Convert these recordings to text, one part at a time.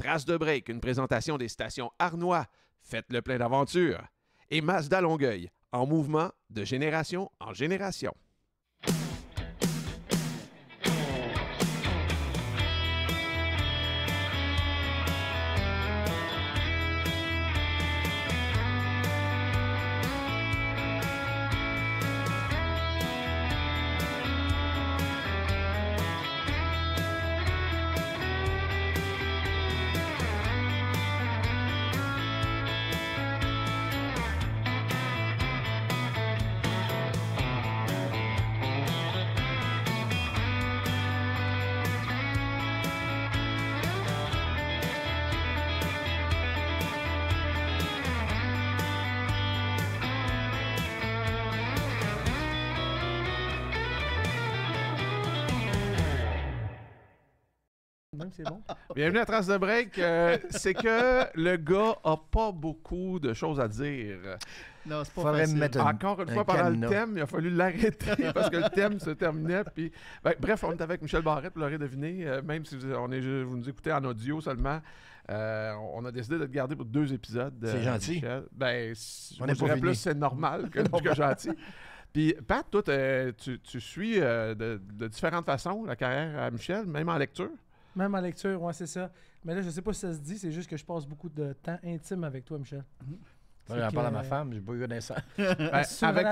Trace de break, une présentation des stations Arnois, faites le plein d'aventures, et Mazda Longueuil, en mouvement de génération en génération. Bienvenue à Trace de Break. Euh, c'est que le gars a pas beaucoup de choses à dire. Non, c'est pas Faudrait Encore une fois, pendant le thème, il a fallu l'arrêter parce que le thème se terminait. Puis, ben, bref, on est avec Michel Barrette, vous l'aurez deviné. Euh, même si vous, on est, vous nous écoutez en audio seulement, euh, on a décidé de le garder pour deux épisodes. C'est gentil. Ben, On est je plus c'est normal que, gentil. Puis, Pat, toi, tu, tu suis de, de différentes façons la carrière à Michel, même en lecture. Même en lecture, ouais, c'est ça. Mais là, je sais pas si ça se dit, c'est juste que je passe beaucoup de temps intime avec toi, Michel. j'en mhm. parle à ma euh, femme, j'ai pas eu ben, avec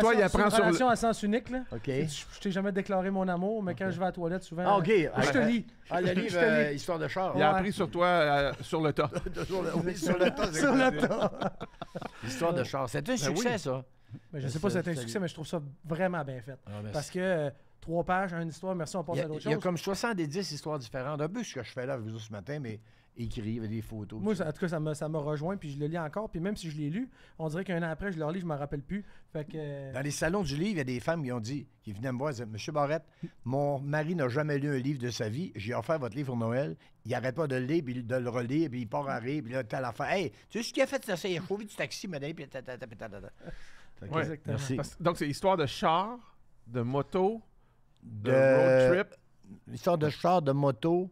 toi, il apprend sur. relation à sens unique, là. OK. Je, ne t'ai jamais déclaré mon amour, mais quand je vais à la toilette, souvent. Ah, OK. je te ah, lis. Ah, le livre, euh, Histoire de char. Il a appris sur toi, euh, sur le temps. sur le, oui, sur le Histoire de char. C'est un ben succès, ça. Je ben, je sais pas si c'est un succès, mais je trouve ça vraiment bien fait. Ah, Parce que trois pages, une histoire, merci, on passe à l'autre chose. Il y a comme 70 histoires différentes. Un peu ce que je fais là vous, ce matin, mais écrire des photos. Moi, en tout cas, ça m'a, rejoint, puis je le lis encore. Puis même si je l'ai lu, on dirait qu'un an après, je le relis, je ne m'en rappelle plus. Euh, Dans les salons du livre, il y a des femmes qui ont dit, qui venaient me voir, disaient Monsieur Barrette, mon mari n'a jamais lu un livre de sa vie, j'ai offert votre livre pour Noël, il n'arrête pas de le lire, puis de le relire, puis il part à rire, puis là, la fin. Hey, tu sais ce qu'il a fait, ça, c'est trouvé du taxi, madame, puis ta, ta, ta, Exactement. donc, c'est histoire de char, de moto, de, road trip. L'histoire de char, de moto,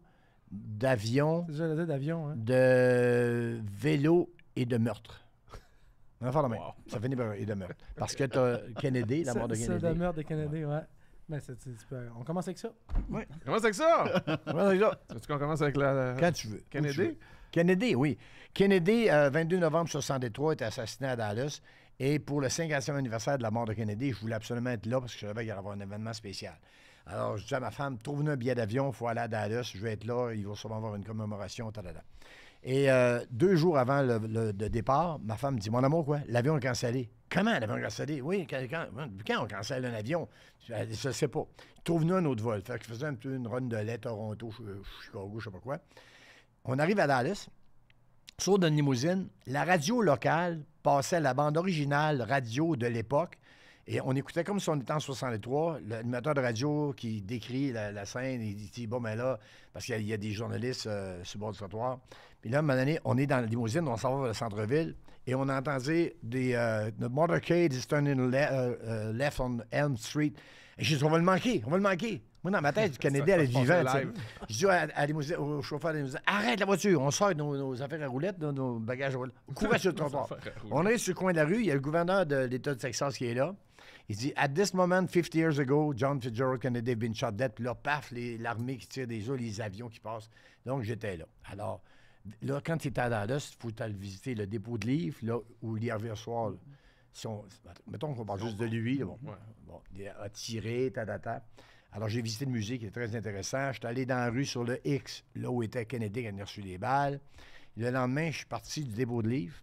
d'avion. d'avion, hein. De vélo et de meurtre. va faire mais même. ça finit par et de meurtre. Parce que tu as Kennedy, la mort de Kennedy. C'est de meurtre de Kennedy, ouais. Ben, on commence avec ça. Oui. Hein? On commence avec ça. on qu'on commence avec la. Quand tu veux. Kennedy. Kennedy, oui. Kennedy, 22 euh, novembre 1963, est assassiné à Dallas. Et pour le 50e anniversaire de la mort de Kennedy, je voulais absolument être là parce que je savais qu'il y avoir un événement spécial. Alors, je dis à ma femme, trouve-nous un billet d'avion, il faut aller à Dallas, je vais être là, il va sûrement avoir une commémoration, talala. » Et euh, deux jours avant le, départ, ma femme me dit Mon amour, quoi, l'avion est cancellé. Comment l'avion est cancellé Oui, quand, on cancelle un avion Je ne sais pas. Trouve-nous un autre vol. Fait que je faisais un peu une run de lait, Toronto, euh, Chicago, je sais pas quoi. On arrive à Dallas, sort d'une limousine. La radio locale passait la bande originale radio de l'époque. Et on écoutait comme si on était en 63, l'animateur de radio qui décrit la, scène, il dit, bon, mais ben là, parce qu'il y, a des journalistes euh, sur le bord du trottoir. Puis là, à un moment donné, on est dans la limousine, on s'en va vers le centre-ville, et on entendait des, euh, the motorcade is turning euh, left on Elm Street. Je dis, on va le manquer, on va le manquer. Moi, dans ma tête, Kennedy, elle est vivante. Je dis à, au chauffeur de arrête la voiture, on sort nos, affaires à roulettes, nos, bagages à roulettes. Courez sur le trottoir. On est sur le coin de la rue, il y a le gouverneur de l'État de Texas qui est là. Il dit, at this moment, 50 years ago, John Fitzgerald Kennedy been shot dead. là, paf, l'armée qui tire des eaux, les avions qui passent. Donc, j'étais là. Alors, là, quand tu était à Dallas, il faut aller visiter le dépôt de livres, là, où il y a si on, mettons qu'on parle juste de lui, là, bon, bon, a tiré, ta, ta, Alors, j'ai visité le musée qui est très intéressant. Je suis allé dans la rue sur le X, là où était Kennedy qui a reçu des balles. Le lendemain, je suis parti du dépôt de livres.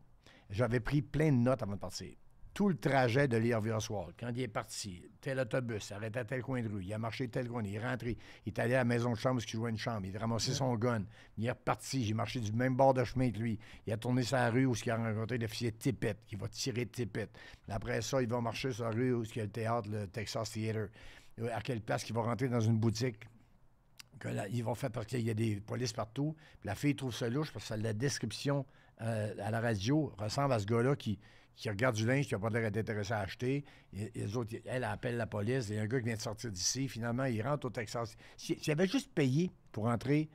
J'avais pris plein de notes avant de partir tout le trajet de lierre Oswald, Quand il est parti, tel autobus, arrêté à tel coin de rue, il a marché tel coin, il est rentré, il est allé à la maison de chambre où il jouait une chambre, il a ramassé son gun, il est reparti, j'ai marché du même bord de chemin que lui, il a tourné sa rue où il a rencontré l'officier Tippett, qui va tirer Tippett. Après ça, il va marcher sur la rue où il y a le théâtre, le Texas Theater. Euh, à quelle place Il va rentrer dans une boutique que là, vont faire partie. qu'il y a des polices partout. la fille trouve ça louche parce que la description euh, à la radio ressemble à ce gars-là qui, qui regarde du linge qui n'a pas l'air d'être intéressé à acheter. les autres, elle appelle la police. Il y a un gars qui vient de sortir d'ici. Finalement, il rentre au Texas. S'il avait juste payé pour entrer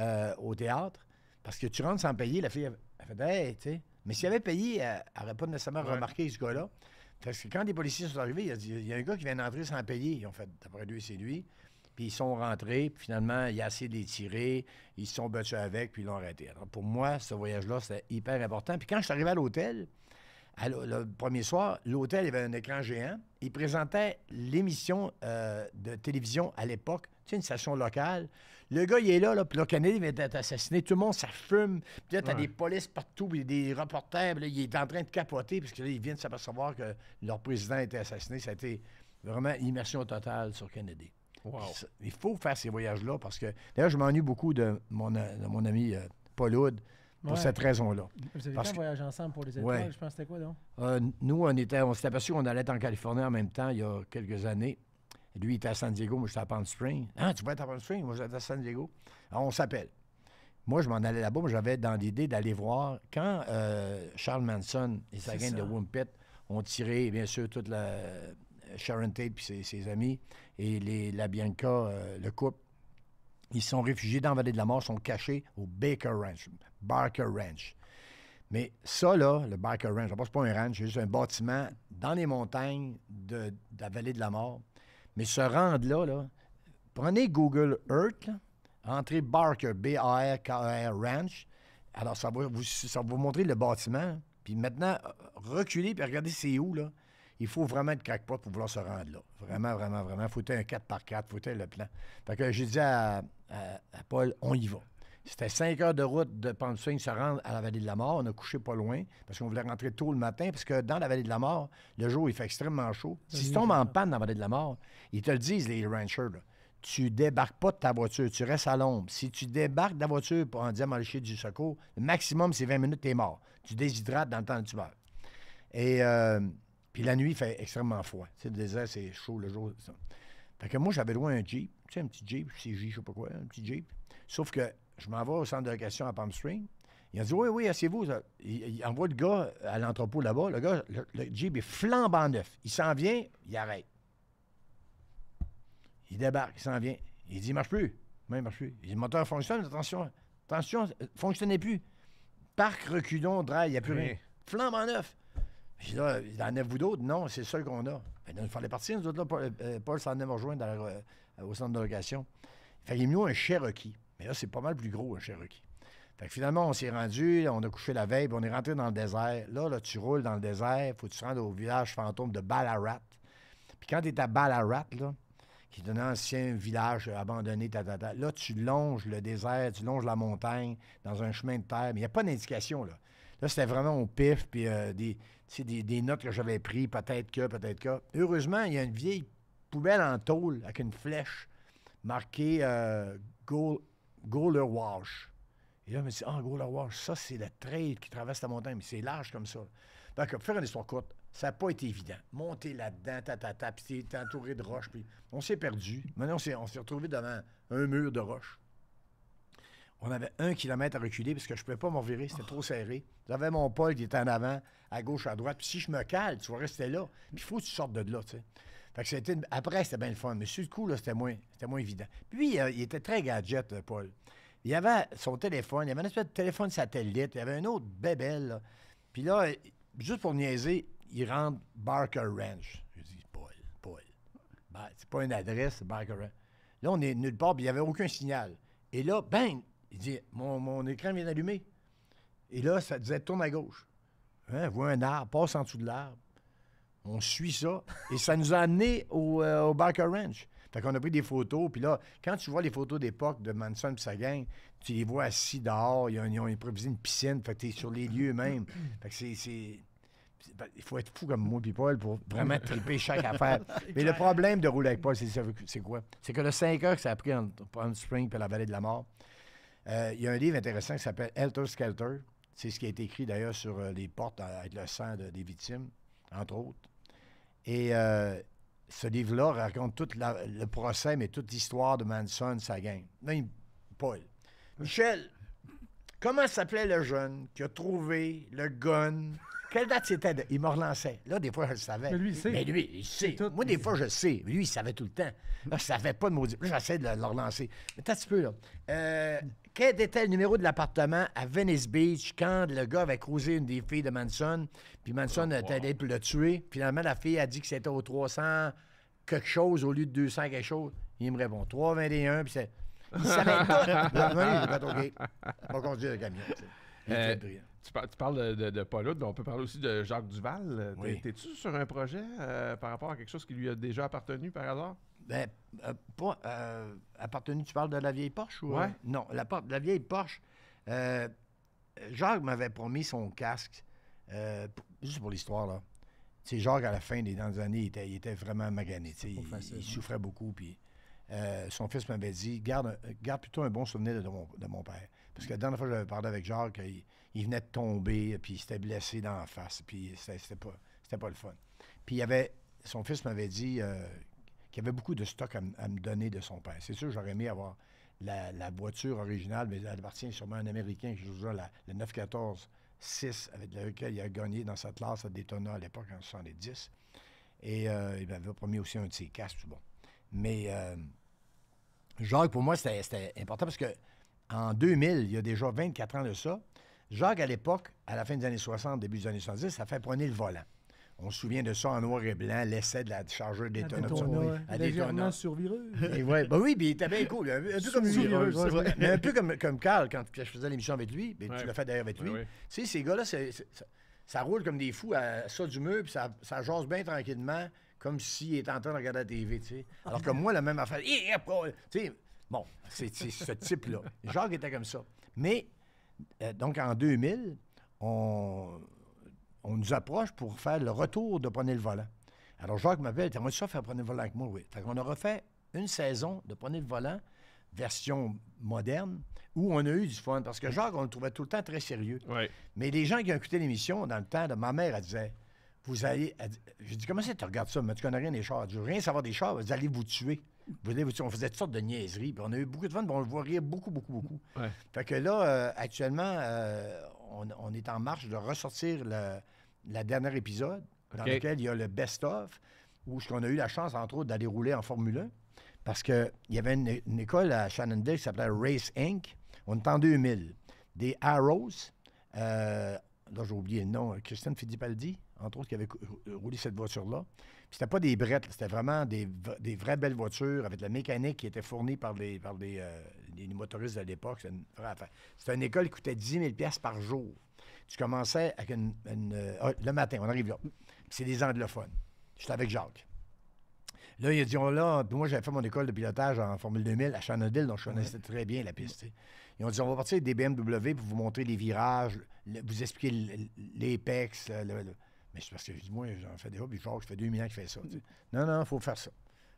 euh, au théâtre, parce que tu rentres sans payer, la fille, elle, fait Hey, tu sais. Mais s'il avait payé, elle n'aurait pas nécessairement remarqué ce gars-là. Parce que quand les policiers sont arrivés, il y a un gars qui vient d'entrer sans payer. Ils ont fait D'après lui, c'est lui. Puis ils sont rentrés, finalement, il a essayé de les tirer, ils se sont battus avec, puis ils l'ont arrêté. pour moi, ce voyage-là, c'était hyper important. Puis quand je suis arrivé à l'hôtel, alors, ah, le premier soir, l'hôtel avait un écran géant. Il présentait l'émission euh, de télévision à l'époque, une station locale. Le gars, il est là, là puis le Kennedy vient d'être assassiné. Tout le monde, ça fume. Puis là, t'as des polices partout, puis des reporters. il est en train de capoter, parce que là, ils viennent s'apercevoir que leur président a été assassiné. Ça a été vraiment immersion totale sur Kennedy. il faut faire ces voyages-là, parce que... D'ailleurs, je m'ennuie beaucoup de mon, ami euh, Paul Hood, pour cette raison-là. Vous avez Parce... fait un voyage ensemble pour les étoiles, je pense c'était quoi donc? Euh, nous, on était, on s'est aperçu qu'on allait être en Californie en même temps il y a quelques années. Lui, il était à San Diego, moi, j'étais à Palm spring. Ah, hein, tu vas être à Palm Springs? Moi, j'étais à San Diego. Alors, on s'appelle. Moi, je m'en allais là-bas, j'avais dans l'idée d'aller voir quand euh, Charles Manson et sa gang de Wumpet ont tiré, bien sûr, toute la euh, Sharon Tate et ses, amis et la Bianca, le couple ils sont réfugiés dans la vallée de la mort, sont cachés au Baker Ranch, Barker Ranch. Mais ça, là, le Barker Ranch, c'est pas un ranch, c'est juste un bâtiment dans les montagnes de, la vallée de la mort. Mais se rendre là, là prenez Google Earth, là, entrez Barker, B-A-R-K-E-R e Ranch. Alors, ça va, vous, ça vous montrer le bâtiment. Puis maintenant, reculez puis regardez c'est où, là. Il faut vraiment être crackpot pour vouloir se rendre là. Vraiment, vraiment, vraiment. Faut être un 4 x 4 faut être le plan. Fait que j'ai dit à, Paul, on y va. C'était cinq heures de route de Palm se rendre à la vallée de la mort. On a couché pas loin parce qu'on voulait rentrer tôt le matin parce que dans la vallée de la mort, le jour, il fait extrêmement chaud. Si tu tombes en panne dans la vallée de la mort, ils te le disent, les ranchers, tu débarques pas de ta voiture, tu restes à l'ombre. Si tu débarques de la voiture pour en dire marcher du secours, le maximum, c'est 20 minutes, tu es mort. Tu déshydrates dans le temps que tu meurs. Et euh, puis la nuit, il fait extrêmement froid. C'est le désert, c'est chaud le jour. Fait que moi, j'avais loin un Jeep, tu sais, un petit Jeep, CJ, je sais pas quoi, un petit Jeep. Sauf que je m'en vais au centre de location à Palm Springs, Il a dit Oui, oui, asseyez-vous. Il, envoie le gars à l'entrepôt là-bas. Le gars, le, Jeep est flambant neuf. Il s'en vient, il arrête. Il débarque, il s'en vient. Il dit Il marche plus. Non, il marche plus. Il dit Le moteur fonctionne, attention, attention, euh, fonctionnait plus. Parc, reculons, drive, il n'y a plus rien, rien. Flambant neuf il en a vous d'autres? Non, c'est seul qu'on a. il fallait partir, nous autres, là, Paul, euh, s'en est rejoint euh, au centre de location. Il qu'il mieux un Cherokee. Mais là, c'est pas mal plus gros, un Cherokee. Fait finalement, on s'est rendu, on a couché la veille, puis on est rentré dans le désert. Là, là, tu roules dans le désert, faut que tu te au village fantôme de Ballarat. Puis quand tu es à Ballarat, qui est un ancien village abandonné, là, tu longes le désert, tu longes la montagne dans un chemin de terre, mais il n'y a pas d'indication, là. Là, c'était vraiment au pif, puis euh, des, notes que j'avais prises, peut-être que, peut-être que. Heureusement, il y a une vieille poubelle en tôle avec une flèche marquée euh, Wash. Et là, on me dit, ah, oh, ça, c'est la trail qui traverse la montagne, mais c'est large comme ça. Donc, ben, pour faire une histoire courte, ça n'a pas été évident. Monter là-dedans, tatata, puis t'es entouré de roches, puis on s'est perdu. Maintenant, on s'est, on s'est retrouvé devant un mur de roches. On avait un kilomètre à reculer parce que je ne pouvais pas m'en virer, c'était trop serré. J'avais mon Paul qui était en avant, à gauche, à droite. Puis si je me cale, tu vas rester là. Puis il faut que tu sortes de là, tu sais. c'était, après, c'était bien le fun. Mais sur le coup, c'était moins, moins évident. Puis euh, il était très gadget, euh, Paul. Il avait son téléphone, il avait un espèce de téléphone satellite, il avait un autre bébel. Puis là, juste pour niaiser, il rentre Barker Ranch. Je dis, Paul, Paul. c'est pas une adresse, Barker Ranch. Là, on est nulle part, puis il n'y avait aucun signal. Et là, bang, il dit mon, écran vient d'allumer. Et là, ça disait tourne à gauche. Hein, voit un arbre, passe en dessous de l'arbre. On suit ça. et ça nous a amené au, euh, Barker Ranch. Fait qu'on a pris des photos. Puis là, quand tu vois les photos d'époque de Manson et sa tu les vois assis dehors. Ils ont, improvisé une piscine. Fait que t'es sur les lieux même. Fait que c'est. Ben, il faut être fou comme moi et Paul pour vraiment triper chaque affaire. Mais le problème de rouler avec Paul, c'est quoi? C'est que le 5 heures que ça a pris en Spring et la vallée de la mort, euh, il y a un livre intéressant qui s'appelle Helter Skelter. C'est ce qui a été écrit d'ailleurs sur euh, les portes avec le sang des victimes, entre autres. Et euh, ce livre-là raconte tout le procès, mais toute l'histoire de Manson, sa gang. Paul. Michel, comment s'appelait le jeune qui a trouvé le gun? Quelle date c'était? Il me relançait. Là, des fois, je le savais. Mais lui, il sait. Mais lui, il sait. Moi, des fois, je sais. lui, il savait tout le temps. Là, je savais pas de maudit. j'essaie de le, relancer. Mais t'as un petit peu, là. Euh, quel était le numéro de l'appartement à Venice Beach quand le gars avait croisé une des filles de Manson, puis Manson oh, était pour le tuer. Finalement, la fille a dit que c'était au 300 quelque chose au lieu de 200 quelque chose. Il me répond 321, puis c'est... Il Il on va conduire le camion. tu, euh, parles, tu parles de, de, mais on peut parler aussi de Jacques Duval. Euh, t'es-tu sur un projet euh, par rapport à quelque chose qui lui a déjà appartenu par hasard? Ben, euh, euh, appartenu, tu parles de la vieille Porsche ou. Euh? Ouais. non, la, la vieille Porsche. Jacques m'avait promis son casque, juste pour l'histoire, là. Tu sais, Jacques, à la fin des dernières années, il était, il était vraiment magané. Il, hein. souffrait beaucoup. Puis son fils m'avait dit garde, garde plutôt un bon souvenir de mon, de mon père. Parce que la dernière fois que j'avais parlé avec Jacques, il, venait de tomber, puis il s'était blessé dans la face, puis c'était pas, c'était pas le fun. Puis il y avait, son fils m'avait dit qui avait beaucoup de stock à, me donner de son père. C'est sûr, j'aurais aimé avoir la, voiture originale, mais elle appartient sûrement à un Américain, qui joue la, la 914-6, avec lequel il a gagné dans sa classe à Daytona à l'époque, en 70. Et euh, il m'avait promis aussi un de ses casques, bon. Mais euh, Jacques, pour moi, c'était important parce que en 2000, il y a déjà 24 ans de ça, Jacques, à l'époque, à la fin des années 60, début des années 70, ça fait prenait le volant. On se souvient de ça en noir et blanc, l'essai de la chargeur d'étonnement. À Légèrement survireux. Et ouais, ben oui, puis il était bien cool. Un, peu comme Mais un peu comme, comme Carl, quand je faisais l'émission avec lui. Tu l'as fait d'ailleurs avec lui. Tu sais, ces gars-là, ça, roule comme des fous à ça du mur, puis ça, ça jase bien tranquillement, comme s'il était en train de regarder la TV, tu sais. Alors que moi, la même affaire. Eh, eh, oh, bon, c'est ce type-là. Jacques était comme ça. Mais, euh, donc, en 2000, on on nous approche pour faire le retour de Prenez le volant. Alors Jacques m'appelle, t'as ça faire Prenez le volant avec moi? Oui. Fait qu'on a refait une saison de Prenez le volant, version moderne, où on a eu du fun. Parce que Jacques, on le trouvait tout le temps très sérieux. Mais les gens qui ont écouté l'émission, dans le temps, de ma mère, elle disait, vous allez... J'ai dit, comment ça tu regardes ça? Mais tu connais rien des chars. Je veux rien savoir des chars, vous allez vous tuer. Vous allez vous tuer. On faisait toutes sortes de niaiseries. Puis on a eu beaucoup de fun, mais on le voit rire beaucoup, beaucoup, beaucoup. Ouais. Fait que là, euh, actuellement, euh, on, est en marche de ressortir le, la dernière épisode, dans lequel il y a le best-of, où on a eu la chance, entre autres, d'aller rouler en Formule 1. Parce qu'il y avait une, école à Shannondale qui s'appelait Race Inc. On est en 2000. Des Arrows, là, euh, j'ai oublié le nom, Christian Fittipaldi, entre autres, qui avait euh, roulé cette voiture-là. C'était pas des brettes, c'était vraiment des, vraies belles voitures avec la mécanique qui était fournie par les par euh, motoristes de l'époque. C'était une, une école qui coûtait 10 000 par jour tu commençais avec une. Euh, le matin, on arrive là. c'est des anglophones. J'étais avec Jacques. Là, il a dit, oh, là, moi, j'avais fait mon école de pilotage en Formule 2000 à Channelville, donc je connaissais très bien la piste. Ils ont dit, on va partir des BMW pour vous montrer les virages, vous expliquer l'apex. Euh, Mais c'est parce que je dis, moi, j'en fais déjà, puis Jacques, je fais 2000 ans qu'il fait ça. Non, non, il faut faire ça.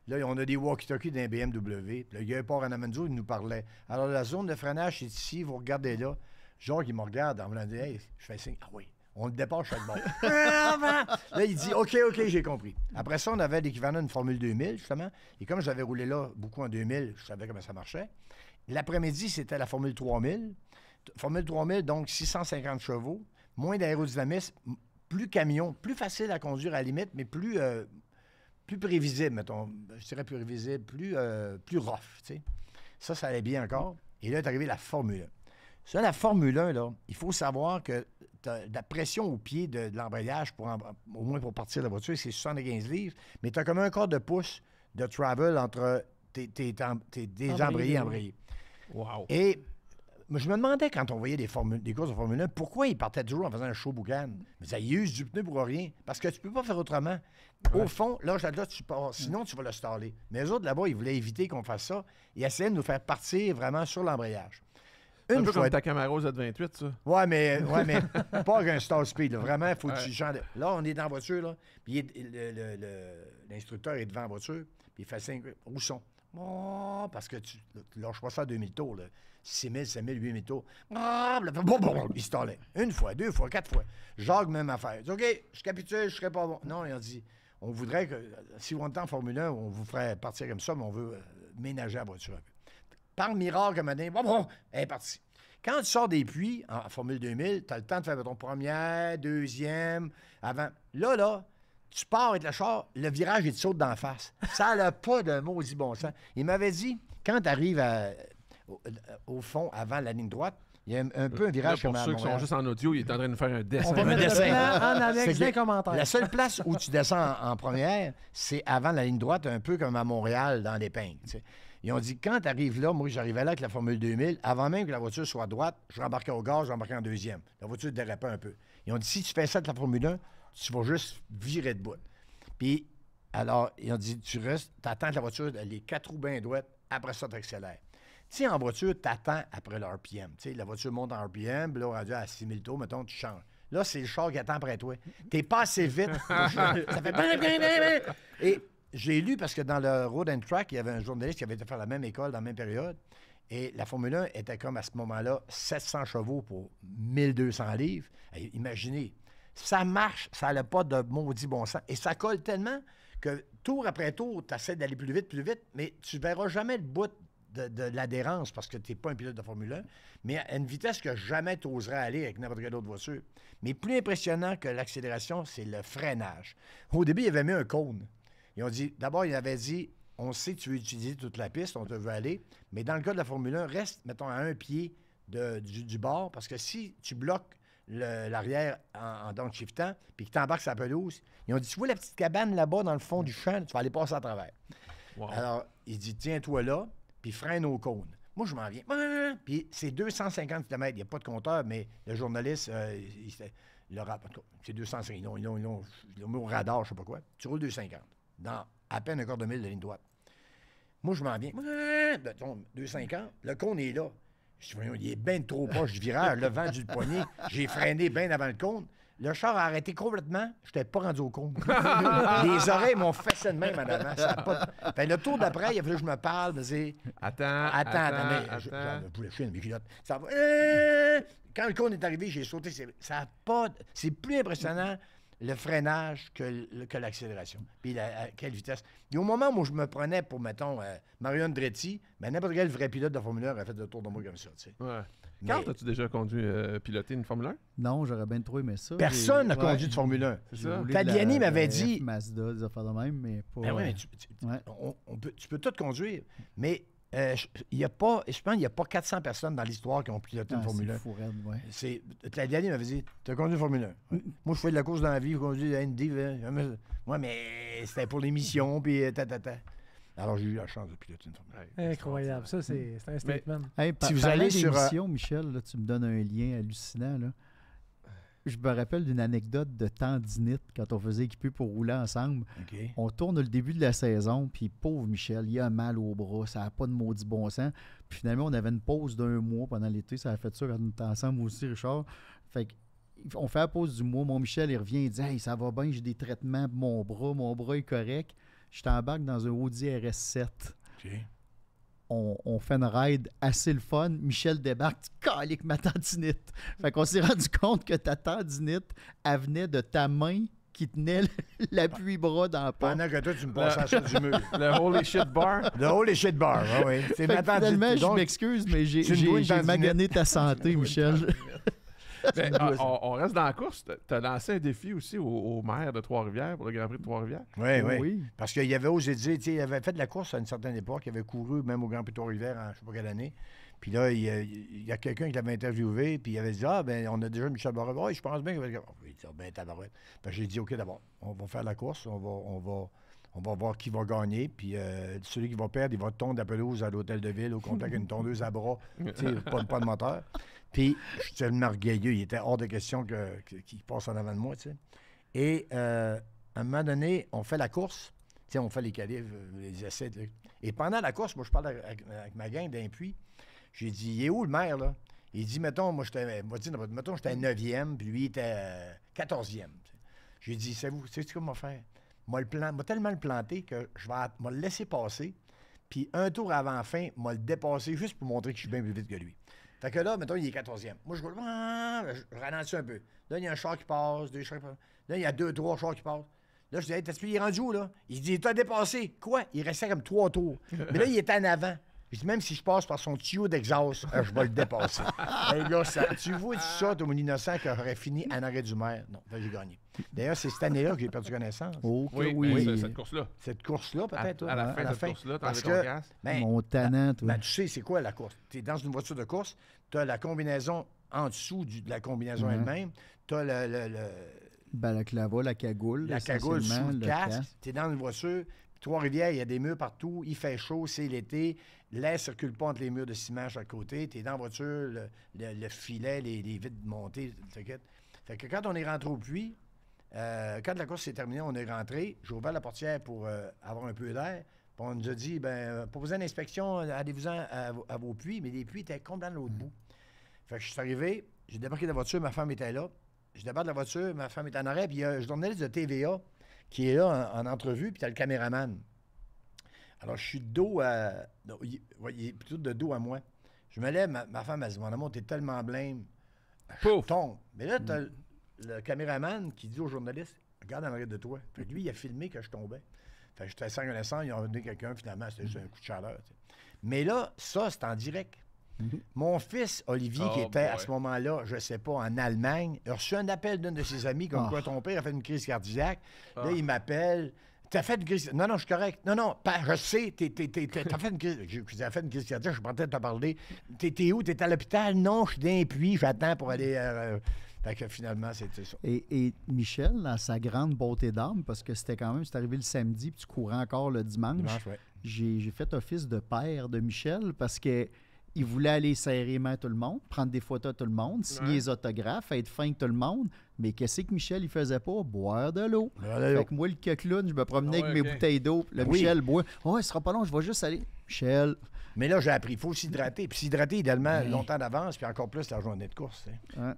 Là, on a des walkie-talkies d'un BMW. Puis là, il y a un port en Amenzo, il nous parlait. Alors, la zone de freinage, c'est ici, vous regardez là genre il me regarde en me disant Hey, je fais signe. Ah oui. On le dépasse chaque bon. là, il dit OK, OK, j'ai compris. Après ça, on avait l'équivalent d'une Formule 2000, justement. Et comme j'avais roulé là beaucoup en 2000, je savais comment ça marchait. L'après-midi, c'était la Formule 3000. Formule 3000, donc 650 chevaux, moins d'aérodynamisme, plus camion, plus facile à conduire à limite, mais plus, euh, plus prévisible, mettons. Je dirais plus prévisible, plus, euh, plus rough, tu sais. Ça, ça allait bien encore. Et là est arrivée la Formule sur la Formule 1, là, il faut savoir que la pression au pied de, l'embrayage, au moins pour partir de la voiture, c'est 75 livres, mais tu as comme un quart de pouce de travel entre tes, tes, embrayés, et embrayés. Wow. Et je me demandais quand on voyait des, courses de Formule 1, pourquoi ils partaient toujours en faisant un show boucan. Mais ça, ils usent du pneu pour rien, parce que tu ne peux pas faire autrement. Au fond, là, là, tu pars, sinon tu vas le staller. Mais les autres, là-bas, ils voulaient éviter qu'on fasse ça. Ils essayaient de nous faire partir vraiment sur l'embrayage. Une un peu fois. comme ta Camaro Z28, ça. Ouais, mais, ouais, mais pas un Star Speed. Là. Vraiment, faut que tu changes. Là, on est dans la voiture, là, puis l'instructeur est devant la voiture, puis il fait 5... Où sont? parce que tu lâches pas ça à 2000 tours, là. 6000, 5000, 8000 tours. il se Une fois, deux fois, quatre fois. Jogue même affaire. Dit, OK, je capitule, je serai pas bon. Non, il a dit, on voudrait que, si on était en Formule 1, on vous ferait partir comme ça, mais on veut euh, ménager la voiture un peu par miracle, un matin, bon, bon, elle est parti Quand tu sors des puits, en Formule 2000, tu as le temps de faire ton première, deuxième, avant. Là, là, tu pars avec le char, le virage, est te saute d'en face. Ça n'a pas de maudit bon sens. Il m'avait dit, quand tu arrives au, fond, avant la ligne droite, il y a un, peu un euh, virage pour ceux qui sont juste en audio, il est en train de faire un dessin. en La seule place où tu descends en, première, c'est avant la ligne droite, un peu comme à Montréal dans des Tu ils ont dit, quand tu arrives là, moi, j'arrivais là avec la Formule 2000, avant même que la voiture soit droite, je rembarquais au gaz, je rembarquais en deuxième. La voiture dérapait un peu. Ils ont dit, si tu fais ça de la Formule 1, tu vas juste virer de bout. Puis, alors, ils ont dit, tu restes, tu attends que la voiture, les quatre roues bien droites, après ça, tu accélères. Tu sais, en voiture, tu attends après le RPM. Tu sais, la voiture monte en RPM, là, rendu à 6000 tours, mettons, tu changes. Là, c'est le char qui attend après toi. T'es pas assez vite. ça fait... Et j'ai lu parce que dans le Road and Track, il y avait un journaliste qui avait été faire la même école dans la même période. Et la Formule 1 était comme à ce moment-là 700 chevaux pour 1200 livres. imaginez, ça marche, ça n'a pas de maudit bon sens. Et ça colle tellement que tour après tour, tu essaies d'aller plus vite, plus vite, mais tu verras jamais le bout de, l'adhérence parce que tu n'es pas un pilote de Formule 1, mais à une vitesse que jamais tu oserais aller avec n'importe quelle autre voiture. Mais plus impressionnant que l'accélération, c'est le freinage. Au début, il avait mis un cône. Ils ont dit, d'abord, il avait dit, on sait que tu veux utiliser toute la piste, on te veut aller, mais dans le cas de la Formule 1, reste, mettons, à un pied du, bord, parce que si tu bloques l'arrière en, en downshiftant, puis que tu embarques sa pelouse, ils ont dit, tu vois la petite cabane là-bas dans le fond du champ, tu vas aller passer à travers. Alors, il dit, tiens-toi là, puis freine au cône. Moi, je m'en viens. Puis c'est 250 km. Il n'y a pas de compteur, mais le journaliste, euh, il, le rapport, c'est 250. Ils l'ont, mis au radar, je ne sais pas quoi. Tu roules 250 dans à peine un quart de mille de ligne droite. Moi, je m'en viens. ans, Le cône est là. Je dis, il est bien trop proche du virage, le vent du poignet. J'ai freiné bien avant le cône. Le char a arrêté complètement. Je n'étais pas rendu au cône. Les oreilles m'ont ça de même en avant. Ça pas... le tour d'après, il a fallu que je me parle. Attends. Attends, attends. Je, hein? Quand le cône est arrivé, j'ai sauté. Ça pas... C'est plus impressionnant le freinage que, que l'accélération, puis à quelle vitesse. Et au moment où je me prenais pour, mettons, euh, Marion Dretti, ben, n'importe quel vrai pilote de Formule 1 aurait fait le tour de moi comme ça. Tu sais. Quand as-tu déjà conduit, euh, piloté une Formule 1? Non, j'aurais bien trouvé, mais ça. Personne n'a conduit de Formule 1. Fabiani m'avait dit. Mazda, des affaires de même, mais pas. Ben euh, on peut, tu peux tout conduire, mais euh, y a pas, je pense qu'il n'y a pas 400 personnes dans l'histoire qui ont piloté une ah, Formule 1. C'est dernière m'avait dit Tu as conduit une Formule 1. Mm. Moi, je fais de la course dans la vie, je conduis la hein. Moi, mais c'était pour l'émission, mm. puis tata euh, tata Alors, j'ai eu la chance de piloter une Formule 1. Incroyable. Ça, c'est un statement. si vous allez sur. Euh, Michel, là, tu me donnes un lien hallucinant. Là je me rappelle d'une anecdote de tendinite quand on faisait équiper pour rouler ensemble. On tourne le début de la saison, puis pauvre Michel, il a un mal au bras, ça n'a pas de maudit bon sens. Puis finalement, on avait une pause d'un mois pendant l'été, ça a fait ça quand on était ensemble aussi, Richard. Fait on fait la pause du mois, mon Michel, il revient, il dit Hey, ça va bien, j'ai des traitements, mon bras, mon bras est correct. Je t'embarque dans un Audi RS7 on, fait une ride assez le fun. Michel débarque, tu avec ma tendinite. Fait qu'on s'est rendu compte que ta tendinite, elle venait de ta main qui tenait l'appui-bras dans la porte. Pendant que toi, tu me passes à ça du mur. Le holy shit bar. Le holy shit bar, ah oui. C'est ma tendinite. Finalement, je m'excuse, mais j'ai magané ta santé, Michel. Ben, ah, on, reste dans la course. Tu as lancé un défi aussi au, maire de Trois-Rivières pour le Grand Prix de Trois-Rivières. Oui, oui, Parce qu'il y avait osé dire, il avait fait de la course à une certaine époque, il avait couru même au Grand Prix de Trois-Rivières en je ne sais pas quelle année. Puis là, il, y a, quelqu'un qui l'avait interviewé, puis il avait dit Ah, ben on a déjà Michel Barrette. je pense bien qu'il va dire ah ah, ben, Tabarouette. Puis j'ai dit Ok, d'abord, on va faire la course, on va, on va on va voir qui va gagner. Puis euh, celui qui va perdre, il va tondre la pelouse à l'hôtel de ville au contact une tondeuse à bras. pas, de moteur. Puis je suis tellement orgueilleux. Il était hors de question qu'il passe en avant de moi. Et euh, à un moment donné, on fait la course. on fait les califs, euh, les essais. Et pendant la course, moi, je parle avec, ma gang d'un puits. J'ai dit, il est où le maire, là? Il dit, mettons, moi, j'étais, ben, mettons, j'étais 9e, puis lui, il était 14e. J'ai dit, c'est vous, sais-tu va faire? m'a plan... tellement le planté que je vais le laisser passer. Puis un tour avant fin, m'a le dépassé juste pour montrer que je suis bien plus vite que lui. Fait que là, mettons, il est 14e. Moi, ah, je je ralentis un peu. Là, il y a un char qui passe, deux chars qui passent. Là, il y a deux, trois chars qui passent. Là, je dis, hey, t'as-tu, il est rendu où, là? Il dit, t'as dépassé. Quoi? Il restait comme trois tours. Mais là, il est en avant même si je passe par son tuyau d'exhaust, euh, je vais le dépasser. tu vois ça de mon innocent qui aurait fini en arrêt du maire. Non, ben, j'ai gagné. D'ailleurs, c'est cette année-là que j'ai perdu connaissance. Oh, oui, oui. cette course-là. Cette course-là, peut-être. À, la hein, fin de cette course-là, t'as ton casque. Ben, Mon talent, ben, tu sais, c'est quoi la course? Tu es dans une voiture de course, tu as la combinaison en dessous de la combinaison elle-même, tu as le, le, ben, la clava, la cagoule. La cagoule sous le, casque. casque. Tu es dans une voiture. Trois-Rivières, il y a des murs partout. Il fait chaud, c'est l'été. L'air circule pas entre les murs de ciment à côté. Tu es dans la voiture, le, filet, les, vides vitres montées, Fait que quand on est rentré au puits, euh, quand la course s'est terminée, on est rentré. J'ai ouvert la portière pour euh, avoir un peu d'air. on nous a dit, ben, euh, pour vous une inspection, allez-vous à, à, vos puits. Mais les puits étaient complètement de l'autre mm. bout. je suis arrivé, j'ai débarqué de la voiture, ma femme était là. Je débarque de la voiture, ma femme est en arrêt. Puis il y a un journaliste de TVA qui est là en, entrevue, puis tu as le caméraman. Alors, je suis dos à. il, est plutôt de dos à moi. Je me lève, ma, femme, m'a dit Mon amour, t'es tellement blême. Pouf. Je tombe. Mais là, mm. t'as le caméraman qui dit au journaliste Regarde en arrière de toi. Puis lui, il a filmé que je tombais. Fait que j'étais sans connaissance, Il a revenu quelqu'un, finalement, c'était juste un coup de chaleur. Mais là, ça, c'est en direct. Mm-hmm. Mon fils, Olivier, qui ah, était à ce moment-là, je ne sais pas, en Allemagne, a reçu un appel d'un de ses amis comme ah. quoi ton père a fait une crise cardiaque. Là, ah. il m'appelle. T'as fait une crise. Non, non, je suis correct. Non, non, je sais. tu t'as fait une crise. J'ai fait une crise je suis en train de te parler. T'es, étais où? T'es à l'hôpital? Non, je suis dans un puits, j'attends pour aller. Euh, euh, fait que finalement, c'était ça. Et, Michel, dans sa grande beauté d'âme, parce que c'était quand même, c'est arrivé le samedi, puis tu courais encore le dimanche. dimanche ouais. j'ai, fait office de père de Michel parce que il voulait aller serrer mains à tout le monde, prendre des photos à tout le monde, signer les autographes, être fin avec tout le monde. Mais qu'est-ce que Michel, il faisait pas? Boire de l'eau. Fait moi, le clown, je me promenais ah avec mes bouteilles d'eau. Le Michel boit. Oh, ah il sera pas long, je vais juste aller. Michel. Mais là, j'ai appris, il faut s'hydrater. Puis s'hydrater idéalement longtemps d'avance, puis encore plus la journée de course.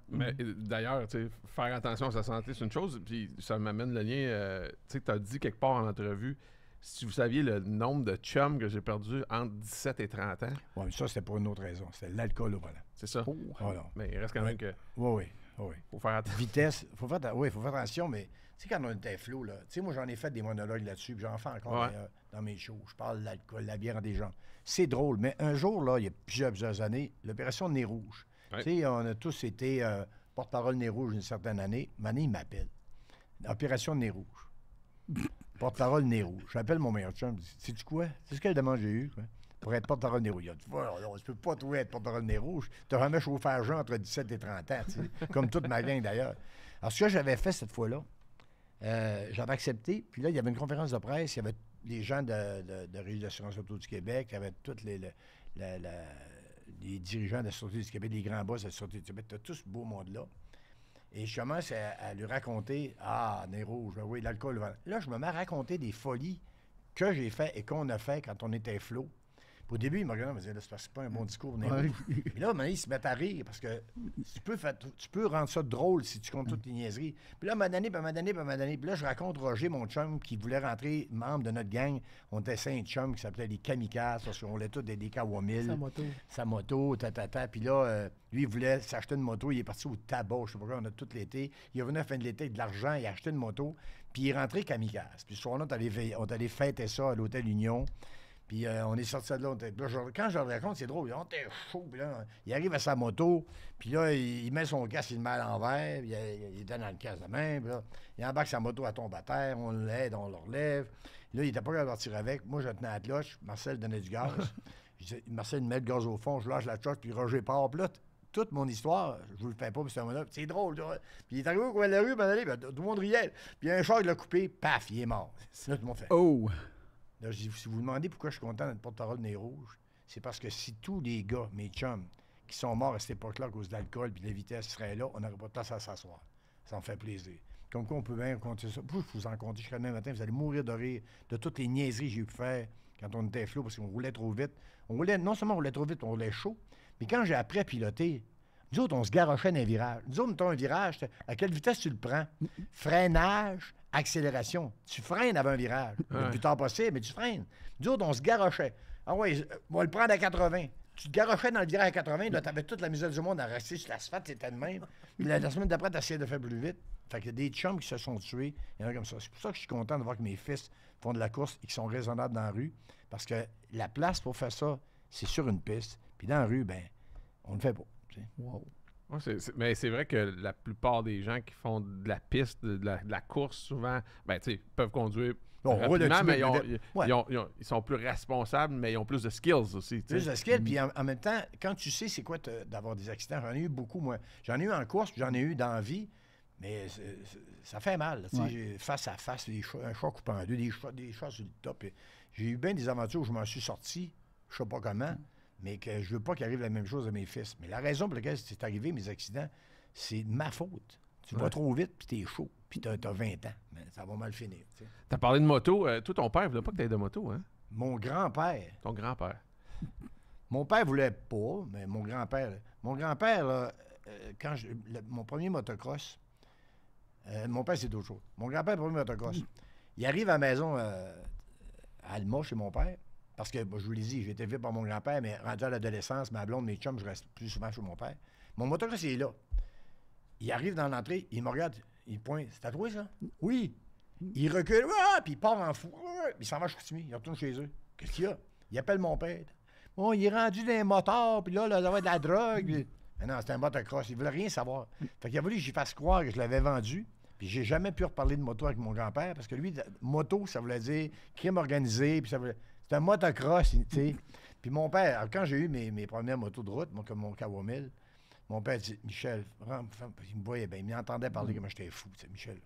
Mais euh, d'ailleurs, faire attention à sa santé, c'est une chose. Puis ça m'amène le lien. Euh, sais, tu as dit quelque part en entrevue, si vous saviez le nombre de chums que j'ai perdu entre 17 et 30 ans. Oui, mais ça, c'était pour une autre raison. C'était l'alcool voilà. C'est ça. Oh, oh, mais il reste quand même que. Oui, oui. Ah oui. Faut faire attention. Vitesse. Faut faire, faut faire attention, mais tu sais, quand on était flou, là, tu sais, moi, j'en ai fait des monologues là-dessus, puis j'en fais encore dans mes shows. Je parle de l'alcool, la bière à des gens. C'est drôle, mais un jour, là, il y a plusieurs, plusieurs années, l'opération Nez Rouge. Tu sais, on a tous été euh, porte-parole Nez Rouge une certaine année. Mané, il m'appelle. Opération Nez Rouge. porte-parole Nez Rouge. J'appelle mon meilleur chum. C'est du quoi? C'est ce quelle demande j'ai eu, quoi? pour être porte-parole rouge. Tu vois, on ne peut pas trouver être porte-parole des Tu as un chauffeur entre 17 et 30 ans, comme toute ma gang d'ailleurs. Alors, ce que j'avais fait cette fois-là, euh, j'avais accepté. Puis là, il y avait une conférence de presse. Il y avait les gens de, de, d'assurance auto du Québec, il y avait tous les, les dirigeants de la Sûreté du Québec, les grands boss de la Sûreté du Québec. Tu as tout ce beau monde-là. Et je commence à, lui raconter Ah, nez rouge, ben oui, l'alcool. Là, je me mets à raconter des folies que j'ai fait et qu'on a fait quand on était flot au début, il me regardait, il me dit là, c'est pas un bon discours, mais là, maintenant, ils se met à rire parce que tu peux, rendre ça drôle si tu comptes toutes les niaiseries. Puis là, à puis à là, je raconte Roger, mon chum, qui voulait rentrer membre de notre gang. On était cinq chums qui s'appelaient les kamikazes parce qu'on tous des, kawamil. Sa moto. Sa moto, tatata. Puis là, euh, lui, il voulait s'acheter une moto. Il est parti au tabac, je sais pas quoi, on a tout l'été. Il est venu à la fin de l'été avec de l'argent, il a acheté une moto, puis il est rentré kamikaze. Puis ce soir-là, on est allé fêter ça à l'Hôtel Union. Puis euh, on est sorti de là. là quand je le raconte, c'est drôle. On était chaud. Puis là, il arrive à sa moto. Puis là, il, met son casque, il le met à l'envers. Il, donne est dans le casque de main, Puis là, il embarque sa moto, à tomber à terre. On l'aide, on le relève. Là, il était pas capable de partir avec. Moi, je tenais à la cloche. Marcel donnait du gaz. Marcel, il met le gaz au fond. Je lâche la cloche. Puis Roger part. Puis là, toute mon histoire, je vous le fais pas, mais c'est un C'est drôle. Puis il est arrivé au coin de la rue, ben, allez, tout le monde riait. Puis un char, il l'a coupé, paf, il est mort. C'est là tout le fait. Oh! si vous vous demandez pourquoi je suis content d'être porte-parole nez rouge, c'est parce que si tous les gars, mes chums, qui sont morts à cette époque-là à cause de l'alcool puis de la vitesse seraient là, on n'aurait pas de place à s'asseoir. Ça me fait plaisir. Comme quoi, on peut bien compter ça. Pouf, vous en comptez jusqu'à demain matin, vous allez mourir de rire de toutes les niaiseries que j'ai pu faire quand on était flou parce qu'on roulait trop vite. On roulait, non seulement on roulait trop vite, on roulait chaud, mais quand j'ai après piloté, nous autres, on se garochait dans un virage. Nous autres, mettons un virage, à quelle vitesse tu le prends? Freinage, accélération. Tu freines avant un virage, le plus tard possible, mais tu freines. Nous autres, on se garochait. Ah ouais, euh, on va le prendre à 80. Tu te garochais dans le virage à 80, là, t'avais toute la misère du monde à rester sur l'asphalte, c'était de même. Puis la, semaine d'après, t'essayais de faire plus vite. Fait que des chums qui se sont tués. Il y en a comme ça. C'est pour ça que je suis content de voir que mes fils font de la course et qu'ils sont raisonnables dans la rue. Parce que la place pour faire ça, c'est sur une piste. Puis dans la rue, ben, on ne le fait pas mais c'est vrai que la plupart des gens qui font de la piste, de la, course, souvent, ben, peuvent conduire ils, sont plus responsables, mais ils ont plus de skills aussi. Plus de skills, mm. puis en, même temps, quand tu sais c'est quoi d'avoir des accidents, j'en ai eu beaucoup, moi. J'en ai eu en course, j'en ai eu dans vie, mais ça fait mal. Face à face, un choix coupé en deux, des choses des sur le top. J'ai eu bien des aventures où je m'en suis sorti, je sais pas comment. Mm mais que je veux pas qu'il arrive la même chose à mes fils. Mais la raison pour laquelle c'est arrivé, mes accidents, c'est ma faute. Tu vas trop vite, puis t'es chaud, puis t'as, as 20 ans. Mais ça va mal finir. Tu as parlé de moto. Euh, tout ton père voulait pas que t'aies de moto, hein? Mon grand-père. Ton grand-père. mon père voulait pas, mais mon grand-père... Mon grand-père, euh, quand je, mon premier motocross... Euh, mon père, c'est toujours Mon grand-père, premier motocross, il arrive à la maison à Alma, chez mon père, parce que, je vous l'ai dit, j'ai été élevé par mon grand-père, mais rendu à l'adolescence, ma blonde, mes chums, je reste plus souvent chez mon père. Mon motocross, il est là. Il arrive dans l'entrée, il me regarde, il pointe. C'est à toi, ça? Oui. Il recule, ah, puis il part en fou. Ah, il s'en va chez il retourne chez eux. Qu'est-ce qu'il y a? Il appelle mon père. Bon, il est rendu des motards, puis là, là, ça va de la drogue. Mais non, c'était un motocross. Il ne voulait rien savoir. Fait qu'il a voulu que j'y fasse croire que je l'avais vendu. Puis j'ai jamais pu reparler de moto avec mon grand-père parce que lui, moto, ça voulait dire crime organisé. Puis ça voulait... C'est un motocross, tu sais. Puis mon père, quand j'ai eu mes, premières motos de route, moi, comme mon Kawamil, mon père dit Michel, il me voyait bien, il m'entendait parler que mm. moi, j'étais fou. Tu Michel,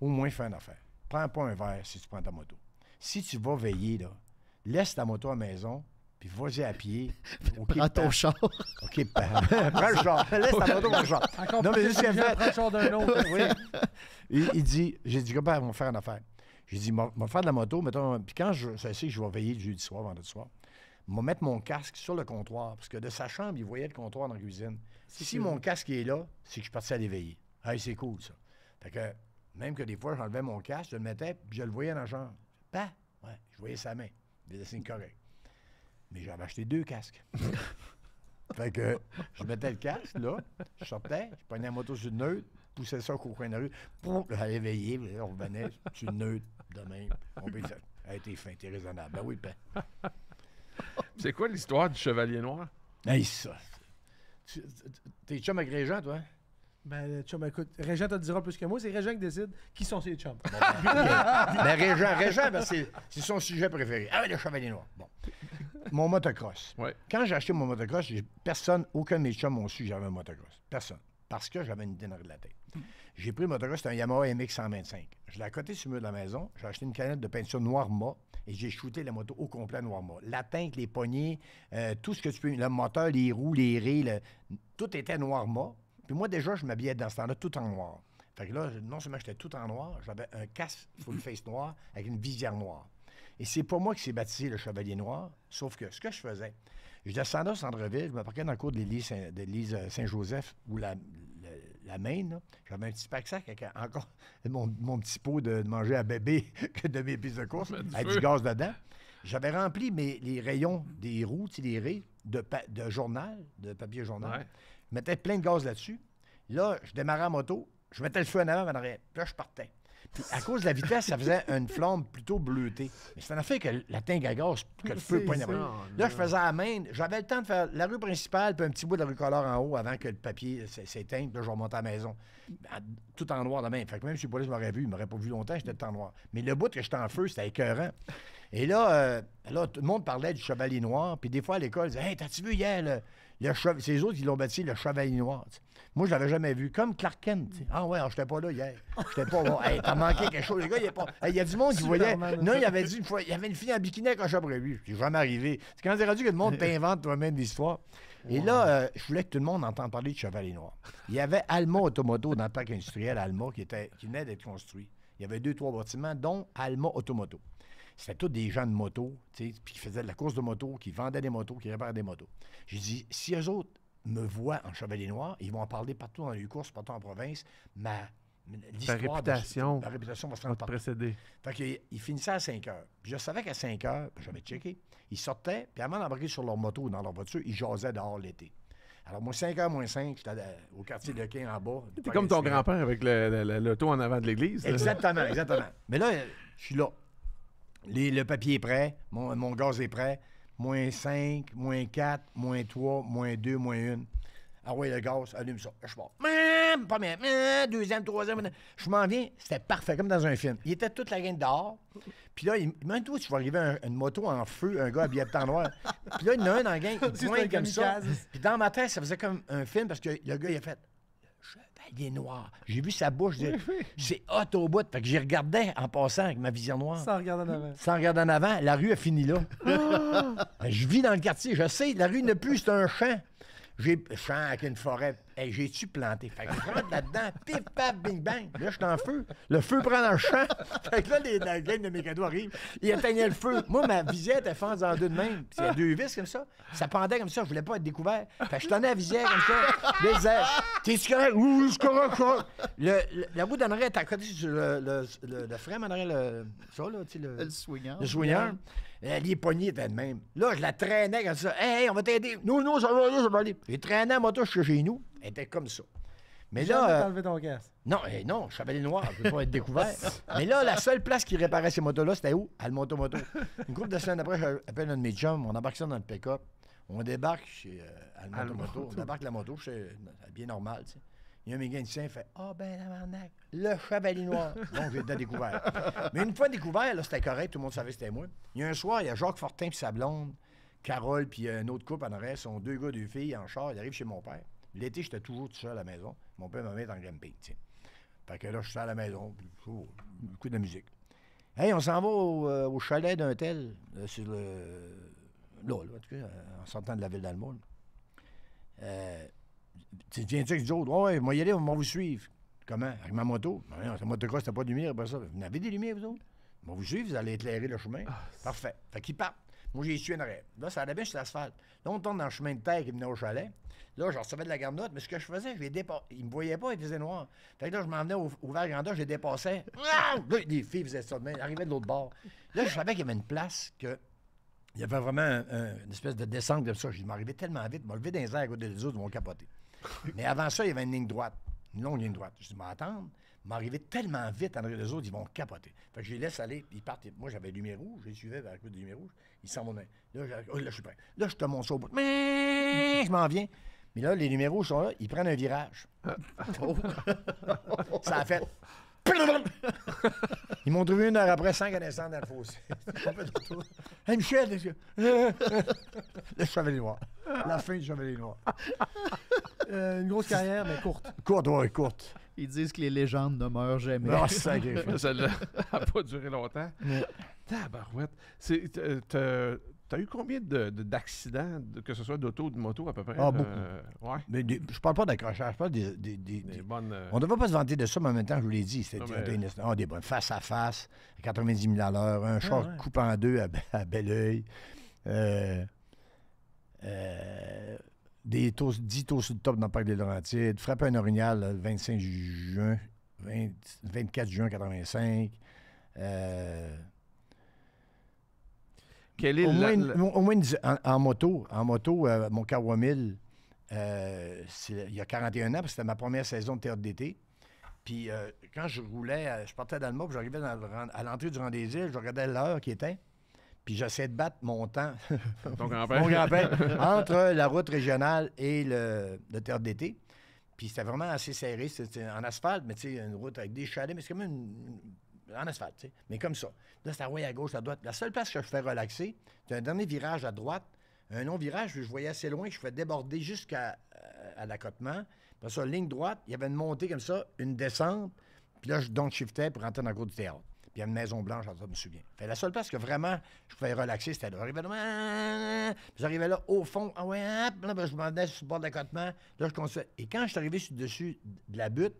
au moins fais une affaire. Prends pas un verre si tu prends ta moto. Si tu vas veiller, là, laisse ta moto à la maison, puis vas-y à pied. prends ton char. OK, prends le char. Laisse ta moto mon char. Encore non, mais juste fait. Prends le char d'un autre. oui. il, dit, j'ai dit, papa, on va faire une affaire. J'ai dit, moi, faire de la moto, mettons. Puis quand je, sais que je vais veiller le jeudi soir, vendredi soir, je mettre mon casque sur le comptoir. Parce que de sa chambre, il voyait le comptoir dans la cuisine. Si mon casque est là, c'est que je suis parti à l'éveiller. Hey, c'est cool, ça. Fait que même que des fois, j'enlevais mon casque, je le mettais, puis je le voyais dans la chambre. Ben, ouais, je voyais sa main. Des signe corrects. Mais j'avais acheté deux casques. fait que je mettais le casque, là, je sortais, je prenais la moto sur le neutre, poussait ça au coin de la rue. Pour la réveiller, on revenait, tu neutre demain On dire, fin, t'es raisonnable. Ben oui, ben. C'est quoi l'histoire du Chevalier Noir? Hey, ben, ça. Tu- T'es chum avec Régent, toi? Hein? Ben, le chum, écoute, Régent te dira plus que moi. C'est Régent qui décide qui sont ses chums. Ben, ben, Régent, ben, c'est son sujet préféré. Ah, le Chevalier Noir. Bon. Mon motocross. Quand j'ai acheté mon motocross, personne, aucun de mes chums m'ont su que j'avais un motocross. Personne parce que j'avais une idée de la tête. J'ai pris le motocross, c'était un Yamaha MX 125. Je l'ai accoté sur le mur de la maison, j'ai acheté une canette de peinture noir mat et j'ai shooté la moto au complet noir mat. La teinte, les poignées, euh, tout ce que tu peux, le moteur, les roues, les rails, tout était noir mat. Puis moi, déjà, je m'habillais dans ce temps-là tout en noir. Fait que là, non seulement j'étais tout en noir, j'avais un casque full face noir avec une visière noire. Et c'est pas moi qui s'est baptisé le Chevalier Noir, sauf que ce que je faisais, je descendais au centre-ville, je me parquais dans le cours de l'Église euh, Saint-Joseph, où la, la main, j'avais un petit pack-sac avec encore mon, petit pot de, manger à bébé que de mes pistes de course, avec du gaz dedans. J'avais rempli mes, les rayons des routes, les rayons de, de journal, de papier journal. Je mettais plein de gaz là-dessus. Là, je démarrais en moto, je mettais le feu en avant, en Puis là, je partais à cause de la vitesse, ça faisait une flamme plutôt bleutée. Mais c'est un fait que la teinte à gaz, que le feu pas Là, je faisais à la main. J'avais le temps de faire la rue principale puis un petit bout de la rue en haut avant que le papier s'éteigne. Là, je remontais à la maison. Tout en noir de même. Fait que même si le police m'aurait vu, il m'aurait pas vu longtemps, j'étais tout en noir. Mais le bout que j'étais en feu, c'était écœurant. Et là, euh, là, tout le monde parlait du chevalier noir. Puis des fois, à l'école, ils disaient Hey, t'as-tu vu hier le, C'est autres qui l'ont bâti le chevalier noir. Moi, je l'avais jamais vu. Comme Clark Kent. Ah ouais, j'étais pas là hier. J'étais pas là. Hey, t'as manqué quelque chose. Les gars, il y a du monde qui voyait. Non, il avait dit une fois, il y avait une fille en bikini quand j'ai vu, prévu. suis jamais arrivé. C'est quand on rendu que le monde t'invente toi-même l'histoire. Et là, euh, je voulais que tout le monde entende parler du chevalier noir. Il y avait Alma Automoto dans le parc industriel Alma qui, était, qui venait d'être construit. Il y avait deux, trois bâtiments, dont Alma Automoto. C'était tous des gens de moto, puis qui faisaient de la course de moto, qui vendaient des motos, qui réparaient des motos. J'ai dit, si eux autres me voient en Chevalier Noir, ils vont en parler partout dans les courses, partout en province, ma, réputation, la réputation va se faire précéder. Fait qu'ils il finissaient à 5 heures. je savais qu'à 5 heures, j'avais checké, ils sortaient, puis avant d'embarquer sur leur moto ou dans leur voiture, ils jasaient dehors l'été. Alors, moi, 5 h moins 5, j'étais au quartier de Quin en bas. T'es comme ton grand-père avec l'auto en avant de l'église. Exactement, exactement. Mais là, je suis là le papier est prêt, mon, gaz est prêt. Moins 5, moins 4, moins 3, moins 2, moins 1. Ah ouais le gaz, allume ça. Je pars. Mmm, Première, mmm, deuxième, troisième. Je m'en viens. C'était parfait, comme dans un film. Il était toute la gaine dehors. Puis là, il... me toi, tu vas arriver une moto en feu, un gars habillé de temps noir. Puis là, il y en a un dans la gang, il comme ça. Puis dans ma tête, ça faisait comme un film parce que le gars, il a fait il est noir. J'ai vu sa bouche. C'est hot au bout. Fait que j'y regardais en passant avec ma vision noire. Sans regarder en avant. Sans regarder en avant. La rue a fini là. Ah! Je vis dans le quartier. Je sais, la rue ne plus, c'est un champ. J'ai champ avec une forêt Hey, j'ai-tu planté? Fait que je rentre là-dedans, pif, paf, bing, bang. Là, je suis en feu. Le feu prend dans le champ. Fait que là, les, la gang de mes cadeaux arrive. Il éteignait le feu. Moi, ma visière était fente en deux de même. il y a deux vis comme ça. Ça pendait comme ça. Je voulais pas être découvert. Fait que je tenais la visière comme ça. Là, ils t'es-tu correct? Oui, je correct, Le, la bout était à côté le, le, le, le frein, le. Ça, là, tu sais, le. Le swingard. Le swingeur Elle Les poignées étaient de même. Là, je la traînais comme ça. Hey, on va t'aider. Non, non, ça va aller, ça va aller. Je traînais la moto chez nous. Elle était comme ça. Mais là. Euh, ton casque. Non, eh, non, je savais les noirs, je pas être découvert. Mais là, la seule place qui réparait ces motos-là, c'était où? À le moto moto. Une couple de semaines après, j'appelle un de mes chums, on embarque ça dans le pick-up. On débarque chez euh, moto moto. On débarque la moto, c'est bien normal, tu Il y a un mécanicien qui fait Ah, oh, ben, la marnaque, le chevalier noir. Donc, être découvert. Mais une fois découvert, là, c'était correct, tout le monde savait que c'était moi. Il y a un soir, il y a Jacques Fortin puis sa blonde, Carole, puis euh, un autre couple en ils sont deux gars, deux filles en char, ils arrivent chez mon père. L'été, j'étais toujours tout seul à la maison. Mon père m'a mis en camping, tu Fait que là, je suis à la maison, beaucoup de musique. Hey, on s'en va au, euh, chalet d'un tel, euh, sur le. Là, là, en tout cas, euh, en sortant de la ville d'Allemagne. Euh, tu viens avec d'autres? Oh, ouais, moi y aller, on va vous suivre. Comment? Avec ma moto? Non, la moto quoi, c'était pas de lumière, ça. Vous n'avez des lumières, vous autres? On va vous suivre, vous allez éclairer le chemin. Ah, Parfait. Fait qu'il part. Moi, j'ai suis un rêve. Là, ça allait bien sur l'asphalte. Là, on tourne dans le chemin de terre qui venait au chalet. Là, je recevais de la garde note, mais ce que je faisais, je les dépassais. Ils me voyaient pas, ils faisaient noir. Fait que là, je m'en venais au, au veranda, je les dépassais. Ah! là, les filles faisaient ça de même, arrivaient de l'autre bord. Là, je savais qu'il y avait une place que. Il y avait vraiment une espèce de descente comme ça. Je m'arrivais tellement vite, je lever dans les airs à côté des autres, ils vont capoter. » Mais avant ça, il y avait une ligne droite, une longue ligne droite. Je dis, m'attendre, m'arriver tellement vite, arrière les autres, ils vont capoter. Fait que je les laisse aller, ils partent. Moi, j'avais lumière rouge, je les suivais vers le coup de lumière rouge, ils s'en mon Là, oh, là, je suis prêt. Là, je te montre ça au bout. Mais je m'en viens. Mais là, les numéros sont là, ils prennent un virage. Ah. Ça a fait. Ils m'ont trouvé une heure après sans connaissance dans le fossé. hey Michel, le Chevalier Noir. La fin du Chevalier Noir. une grosse carrière, mais courte. Courte, oui, courte. Ils disent que les légendes ne meurent jamais. Ah, ça Celle-là n'a pas duré longtemps. Mais... C'est... Euh, T'as eu combien d'accidents, de, que ce soit d'auto ou de moto à peu près? Ah, beaucoup. Oui? Euh, ouais. mais je parle pas d'accrochage, je parle des. des, des bonnes, euh, On ne devrait pas se vanter de ça, mais en même temps, je vous l'ai dit, c'était mais... Ah, des bonnes face à face, 90 000 à l'heure, un ah, char en deux à, à bel oeil. Euh, euh des 10 tours sur le top dans le parc des Laurentides, frapper un orignal le 25 juin, 24 juin 85 au moins, en, moto, en moto euh, mon Kawa 1000, euh, il y a 41 ans, c'était ma première saison de théâtre d'été. Puis euh, quand je roulais, je partais d'Alma, puis j'arrivais à l'entrée du Rendez-Îles, je regardais l'heure qui était, puis j'essayais de battre mon temps. mon grand-père. entre la route régionale et le, terre théâtre d'été. Puis c'était vraiment assez serré. C'était en asphalte, mais tu sais, une route avec des chalets, mais c'est quand même une, en asphalte, tu Mais comme ça. Là, c'est à à gauche, à droite. La seule place que je fais relaxer, c'est un dernier virage à droite, un long virage je voyais assez loin, je fais déborder jusqu'à euh, à, l'accotement. Après ça, ligne droite, il y avait une montée comme ça, une descente. Puis là, je donc shiftais pour rentrer dans le groupe du théâtre. Puis il y a une maison blanche, je me souviens. Fait la seule place que vraiment je pouvais relaxer, c'était là. J'arrivais là, j'arrivais là au fond, ah ouais, là, ben, je m'en venais sur le bord de l'accotement. Là, je continuais. Et quand je suis arrivé sur dessus de la butte,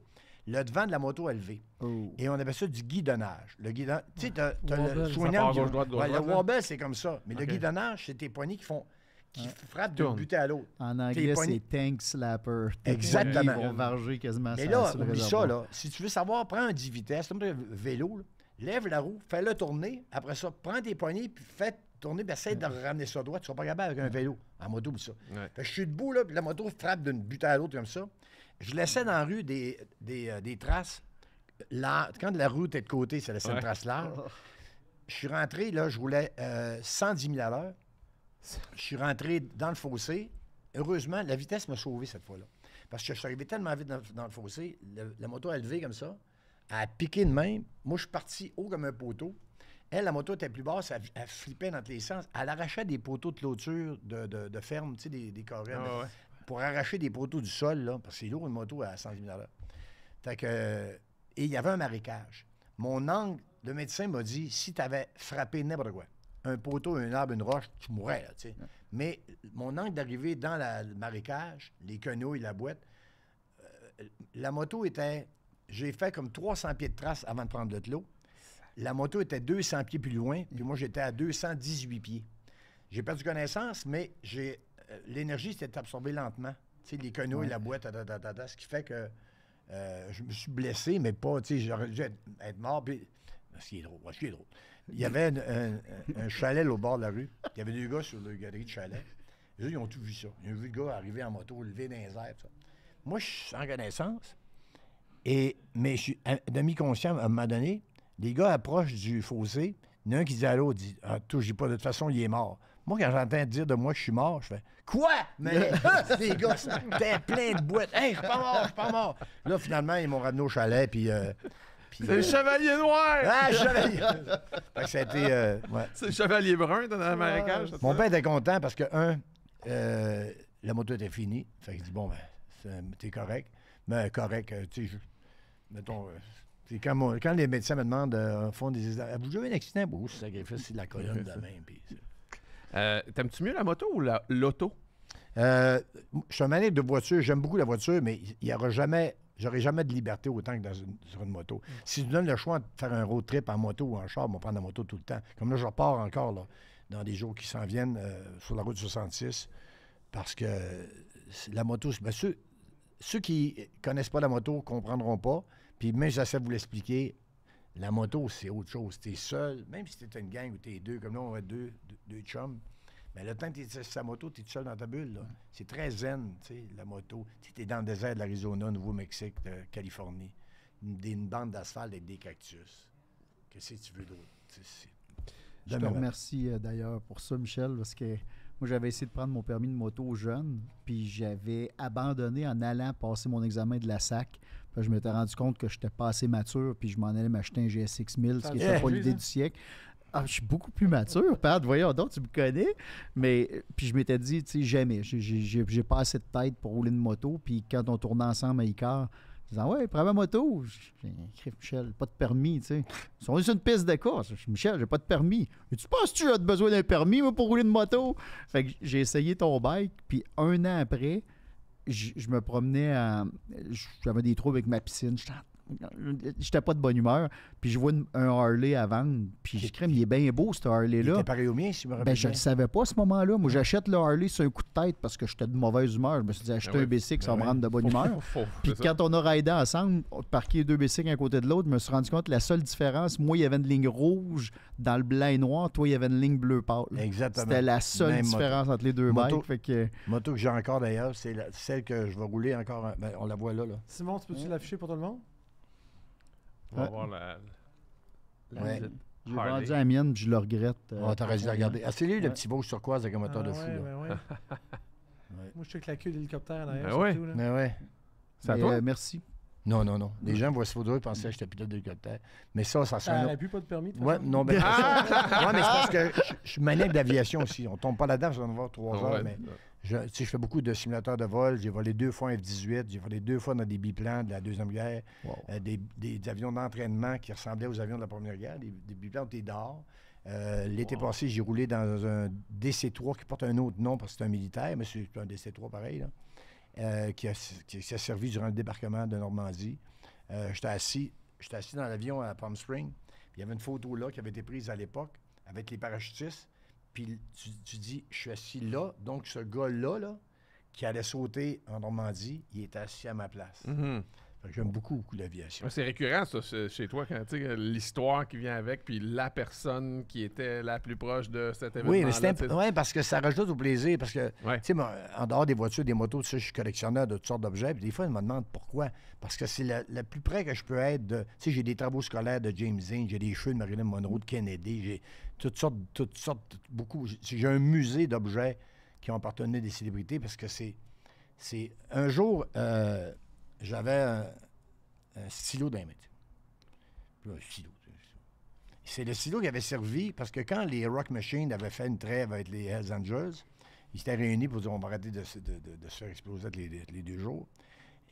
le devant de la moto est levé. Oh. Et on appelle ça du guidonnage. Le guidonnage, tu sais, t'as, le soignant. le c'est comme ça. Mais le guidonnage, c'est tes poignées qui font qui frappent d'un butée à l'autre. En anglais, c'est tank slapper. Exactement. Ils vont varger quasiment Mais là, Si tu veux savoir, prends un 10 vitesses, un vélo, lève la roue, fais-le tourner. Après ça, prends tes poignées, puis fais tourner, puis essaie de ramener ça droit. Tu ne seras pas capable avec un vélo. En moto, ou ça. je suis debout, là, la moto frappe d'une butée à l'autre comme ça. Je laissais dans la rue des, des, euh, traces. Là, quand la route est de côté, ça laissait une trace là. Oh. Je suis rentré, là, je roulais 110 euh, 000 à l'heure. Je suis rentré dans le fossé. Heureusement, la vitesse m'a sauvé cette fois-là. Parce que je suis arrivé tellement vite dans, le fossé, la moto a levé comme ça, a piqué de même. Moi, je suis parti haut comme un poteau. Elle, la moto était plus basse, elle, flipait flippait dans tous les sens. Elle arrachait des poteaux de clôture de, ferme, tu sais, des, des pour arracher des poteaux du sol, là, parce que c'est lourd une moto à 110 000 fait que, euh, Et il y avait un marécage. Mon angle, le médecin m'a dit si tu avais frappé n'importe quoi, un poteau, un arbre, une roche, tu mourrais, là, Mais mon angle d'arrivée dans la, le marécage, les et la boîte, euh, la moto était. J'ai fait comme 300 pieds de trace avant de prendre le lot. La moto était 200 pieds plus loin, puis moi, j'étais à 218 pieds. J'ai perdu connaissance, mais j'ai euh, l'énergie s'était absorbée lentement. sais, les canaux et la boîte, ce qui fait que euh, je me suis blessé, mais pas, tu sais, j'aurais dû être, mort. ce qui est drôle, drôle. Il y avait un, chalet au bord de la rue. Il y avait deux gars sur le galerie de chalet. ils ont tout vu ça. Ils ont vu le gars arriver en moto, lever dans les airs. Ça. Moi, je suis sans connaissance. Et, mais je suis demi-conscient à un moment donné. Les gars approchent du fossé. Il y en a un qui dit à l'autre, dit, ah, dis pas, de toute façon, il est mort. Moi, quand j'entends dire de moi que je suis mort, je fais Quoi? Mais les gars, t'es plein de boîtes. Hey, je suis pas mort, je suis pas mort. Là, finalement, ils m'ont ramené au chalet, puis. Euh, c'est le euh, chevalier noir! Ah, chevalier! ça a été. Euh, ouais. C'est le chevalier brun dans l'américain. marécage. Mon père était content parce que, un, la moto était finie. Fait qu'il dit, bon, ben, t'es correct. Mais correct, tu sais, mettons. Quand, quand, les médecins me demandent, font des. Vous avez un accident? Bon, c'est c'est la colonne de la main. Puis, euh, t'aimes-tu mieux la moto ou l'auto? Euh, je suis un de voiture. J'aime beaucoup la voiture, mais il n'y aura jamais. J'aurai jamais de liberté autant que dans sur une moto. Mm. Si tu donnes le choix de faire un road trip en moto ou en char, on vais prendre la moto tout le temps. Comme là, je repars encore dans des jours qui s'en viennent euh, sur la route 66 parce que la moto, ben, ceux, ceux qui connaissent pas la moto comprendront pas. Puis même si j'essaie de vous l'expliquer, la moto, c'est autre chose. tu es seul, même si t'es une gang ou t'es deux, comme nous, on va deux, chums. Mais ben, le temps que tu es sa moto, tu es seul dans ta bulle. C'est très zen, tu sais, la moto. Tu es dans le désert de l'Arizona, Nouveau-Mexique, de Californie. Une, bande d'asphalte avec des cactus. Qu'est-ce que tu veux d'autre? Je te remercie euh, d'ailleurs pour ça, Michel, parce que moi, j'avais essayé de prendre mon permis de moto jeune, puis j'avais abandonné en allant passer mon examen de la SAC je m'étais rendu compte que je n'étais pas assez mature, puis je m'en allais m'acheter un GSX 1000, ce qui n'était pas l'idée du siècle. Ah, je suis beaucoup plus mature, Pat. Voyons donc, tu me connais. Mais puis je m'étais dit, tu sais, jamais. J'ai pas assez de tête pour rouler une moto. Puis quand on tournait ensemble à Icar, je ah ouais, prends ma moto. J'ai Michel, pas de permis, tu sais. Ils sont sur une piste de course. Michel, j'ai pas de permis. tu penses que tu as besoin d'un permis pour rouler une moto? Fait que j'ai essayé ton bike. Puis un an après, je, me promenais, à... j'avais des trous avec ma piscine, j'étais j'étais pas de bonne humeur, puis je vois un Harley à vendre, puis je crème, il est bien beau, ce Harley-là. Il pareil au mien, si je me ben, rappelle. je le savais pas à ce moment-là. Moi, j'achète le Harley sur un coup de tête parce que j'étais de mauvaise humeur. Je me suis dit, acheter ben un BC, ça ben va me rendre de bonne humeur. puis quand on a raidé ensemble, parqué deux BC à côté de l'autre, je me suis rendu compte que la seule différence, moi, il y avait une ligne rouge dans le blanc et noir, toi, il y avait une ligne bleu pâle. Exactement. C'était la seule différence entre les deux bikes. Moto que j'ai encore d'ailleurs, c'est celle que je vais rouler encore. on la voit là. là. Simon, tu peux-tu l'afficher pour tout le monde? On va la. ouais. J'ai vendu la mienne, je le regrette. Ah, euh, t'as T'aurais dû la regarder. Ah, c'est lui, le petit beau turquoise avec un moteur ah de fou. Là. Ben Moi, je suis avec la queue d'hélicoptère derrière. Ben oui, là. Ben ouais. C'est toi. Euh, merci. Non, non, non. Les gens voient ce et penser que j'étais pilote d'hélicoptère. Mais ça, ça sent. On n'a plus pas de permis. De ouais, non, ben, ah! ça... ouais, mais c'est parce que je suis maniaque d'aviation aussi. On ne tombe pas là-dedans, je vais en voir trois ah heures. mais... Je, je fais beaucoup de simulateurs de vol. J'ai volé deux fois un F-18. J'ai volé deux fois dans des biplans de la Deuxième Guerre. Euh, des, avions d'entraînement qui ressemblaient aux avions de la Première Guerre. Des, biplans biplans étaient d'or. Euh, l'été passé, j'ai roulé dans un DC-3 qui porte un autre nom parce que c'est un militaire, mais c'est un DC-3 pareil, là, euh, qui, a, servi durant le débarquement de Normandie. J'étais assis, assis dans l'avion à Palm Spring. Il y avait une photo là qui avait été prise à l'époque avec les parachutistes puis tu, tu, dis, je suis assis là, donc ce gars-là, qui allait sauter en Normandie, il est assis à ma place. Mhm. J'aime beaucoup, l'aviation. C'est récurrent, ça, chez toi, quand tu sais, l'histoire qui vient avec, puis la personne qui était la plus proche de cet événement. Oui, parce que ça rajoute au plaisir. Parce que, tu sais, en dehors des voitures, des motos, je suis collectionneur de toutes sortes d'objets. Puis des fois, ils me demandent pourquoi. Parce que c'est le plus près que je peux être de. Tu sais, j'ai des travaux scolaires de James Dean, j'ai des cheveux de Marilyn Monroe, de Kennedy, toutes sortes, toutes sortes, beaucoup. J'ai un musée d'objets qui ont appartenu à des célébrités parce que c'est. c'est un jour, euh, j'avais un, stylo d'un Un stylo. C'est le stylo qui avait servi parce que quand les Rock Machines avaient fait une trêve avec les Hells Angels, ils s'étaient réunis pour dire on va arrêter de, se faire exploser les, deux jours.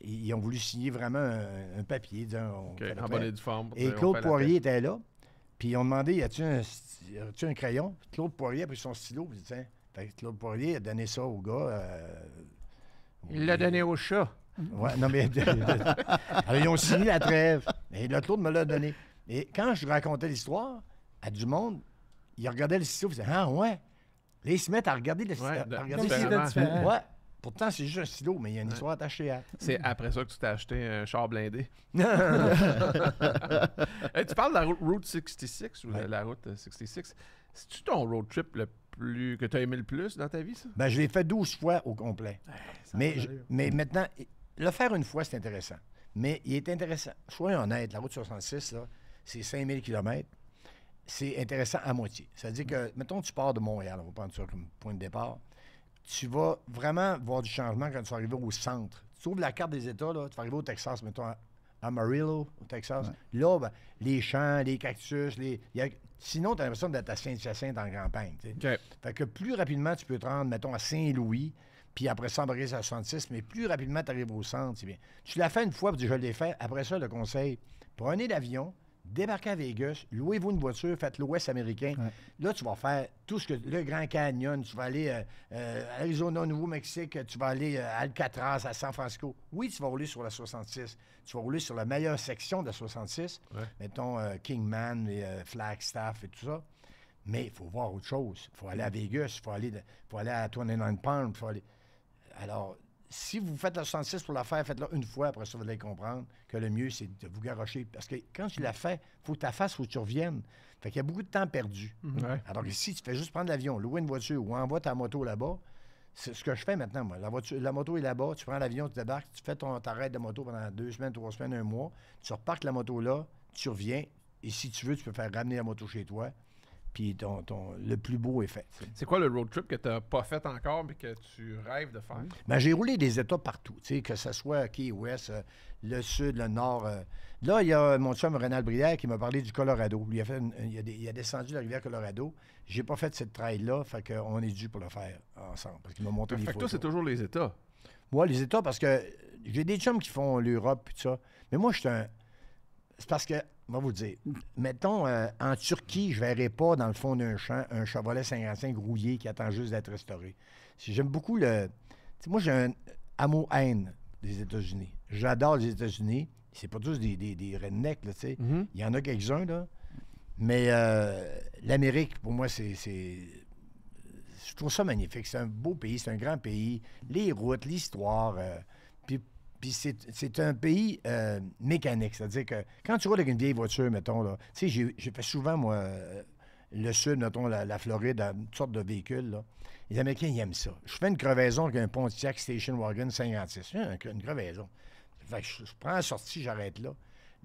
ils ont voulu signer vraiment un, papier disant Et Claude Poirier était là ils ont demandé Y a-tu un, un, crayon Claude Poirier a pris son stylo. Puis tiens, ben, Claude Poirier a donné ça au gars. Euh, il l'a donné au chat. Ouais, non, mais. Alors, ils ont signé la trêve. Et le Claude me l'a donné. Et quand je racontais l'histoire à du monde, ils regardaient le stylo et disaient Ah, ouais. ils se mettent à regarder le ben, ben, stylo. Ouais. Pourtant, c'est juste un stylo, mais il y a une histoire attachée à. C'est après ça que tu t'es acheté un char blindé. tu parles de la Route 66 ou la, Route 66. Euh, C'est-tu ton road trip le plus que tu as aimé le plus dans ta vie, ça? Ben, je l'ai fait 12 fois au complet. mais, mais maintenant, le faire une fois, c'est intéressant. Mais il est intéressant. Soyons honnêtes, la route 66, c'est 5000 km. C'est intéressant à moitié. C'est-à-dire que, mettons, tu pars de Montréal, on va prendre ça comme point de départ tu vas vraiment voir du changement quand tu vas arriver au centre. Tu ouvres la carte des États, tu vas arriver au Texas, mettons, à Amarillo, au Texas. Là, ben, les champs, les cactus, les. Sinon, tu as l'impression d'être à Saint-Hyacinthe en campagne. Fait que plus rapidement tu peux te rendre, mettons, à Saint-Louis, puis après ça, embrayer à 66, mais plus rapidement tu arrives au centre, Tu l'as fait une fois, puis je l'ai fait. Après ça, le conseil, prenez l'avion, débarquez à Vegas, louez-vous une voiture, faites l'Ouest américain. Là, tu vas faire tout ce que. Le Grand Canyon, tu vas aller à euh, euh, Arizona, Nouveau-Mexique, tu vas aller à euh, Alcatraz, à San Francisco. Oui, tu vas rouler sur la 66. Tu vas rouler sur la meilleure section de la 66. Mettons Kingman et Flagstaff et tout ça. Mais il faut voir autre chose. Il faut aller à Vegas, il faut aller, à 29 Palms, faut aller. Alors, si vous faites la 66 pour la faire, faites-la une fois, après ça, vous allez comprendre que le mieux, c'est de vous garocher. Parce que quand tu la fais, faut que tu la fasses, faut que tu reviennes. Fait qu'il y a beaucoup de temps perdu. Mhm. Alors que si tu fais juste prendre l'avion, louer une voiture ou envoie ta moto là-bas, c'est ce que je fais maintenant, moi. La, voiture, la moto est là-bas, tu prends l'avion, tu débarques, tu fais ton arrêt de moto pendant deux semaines, trois semaines, un mois, tu reparques la moto là, tu reviens, et si tu veux, tu peux faire ramener la moto chez toi puis le plus beau est fait. C'est quoi le road trip que tu n'as pas fait encore mais que tu rêves de faire? Mm. Ben, j'ai roulé des États partout, que ce soit Key West, euh, le sud, le nord. Euh. Là, il y a mon chum Renal Brière qui m'a parlé du Colorado. Il a, descendu la rivière Colorado. J'ai pas fait cette trail-là, fait qu'on est dû pour le faire ensemble. Parce qu'il m'a montré les fait toi, c'est toujours les États. Moi, les États, parce que j'ai des chums qui font l'Europe et tout ça. Mais moi, je suis un. C'est parce que va vous dire. Mettons, euh, en Turquie, je ne verrai pas dans le fond d'un champ un Chevrolet 55 grouillé qui attend juste d'être restauré. J'aime beaucoup le. moi, j'ai un amour-haine des États-Unis. J'adore les États-Unis. C'est pas tous des, des, des rednecks, tu sais. Mhm. Il y en a quelques-uns, là. Mais euh, l'Amérique, pour moi, c'est. Je trouve ça magnifique. C'est un beau pays, c'est un grand pays. Les routes, l'histoire. Euh, puis c'est un pays euh, mécanique. C'est-à-dire que quand tu roules avec une vieille voiture, mettons, tu sais, j'ai fait souvent, moi, euh, le sud, mettons, la, Floride, toutes sortes de véhicules, là. Les Américains, ils aiment ça. Je fais une crevaison avec un Pontiac Station Wagon 56. Hein, une, crevaison. je prends la sortie, j'arrête là.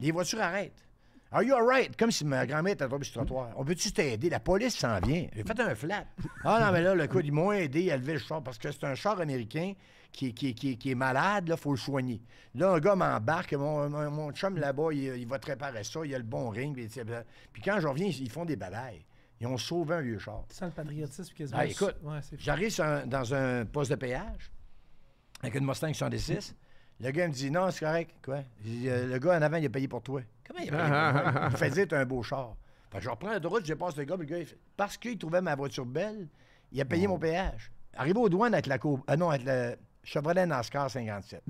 Les voitures arrêtent. Are you right? » Comme si ma grand-mère était tombée sur le trottoir. On peut-tu t'aider? La police s'en vient. J'ai fait un flat. Ah non, mais là, le coup, ils m'ont aidé à lever le char parce que c'est un char américain qui, qui, qui est malade, il faut le soigner. Là, un gars m'embarque, mon, mon, chum là-bas, il, va te réparer ça, il a le bon ring. Puis, quand je reviens, ils font des balais. Ils ont sauvé un vieux char. Sans le patriotisme, quasiment. Ah, écoute, j'arrive dans un poste de péage avec une Mustang 106. Le gars me dit Non, c'est correct. Quoi? Euh, le gars en avant, il a payé pour toi. Comment il faisait un beau char. Fait je reprends la route, je passe le gars, puis le gars, parce qu'il trouvait ma voiture belle, il a payé mon péage. Arrivé aux douanes avec la coupe... Ah non, avec le Chevrolet NASCAR 57.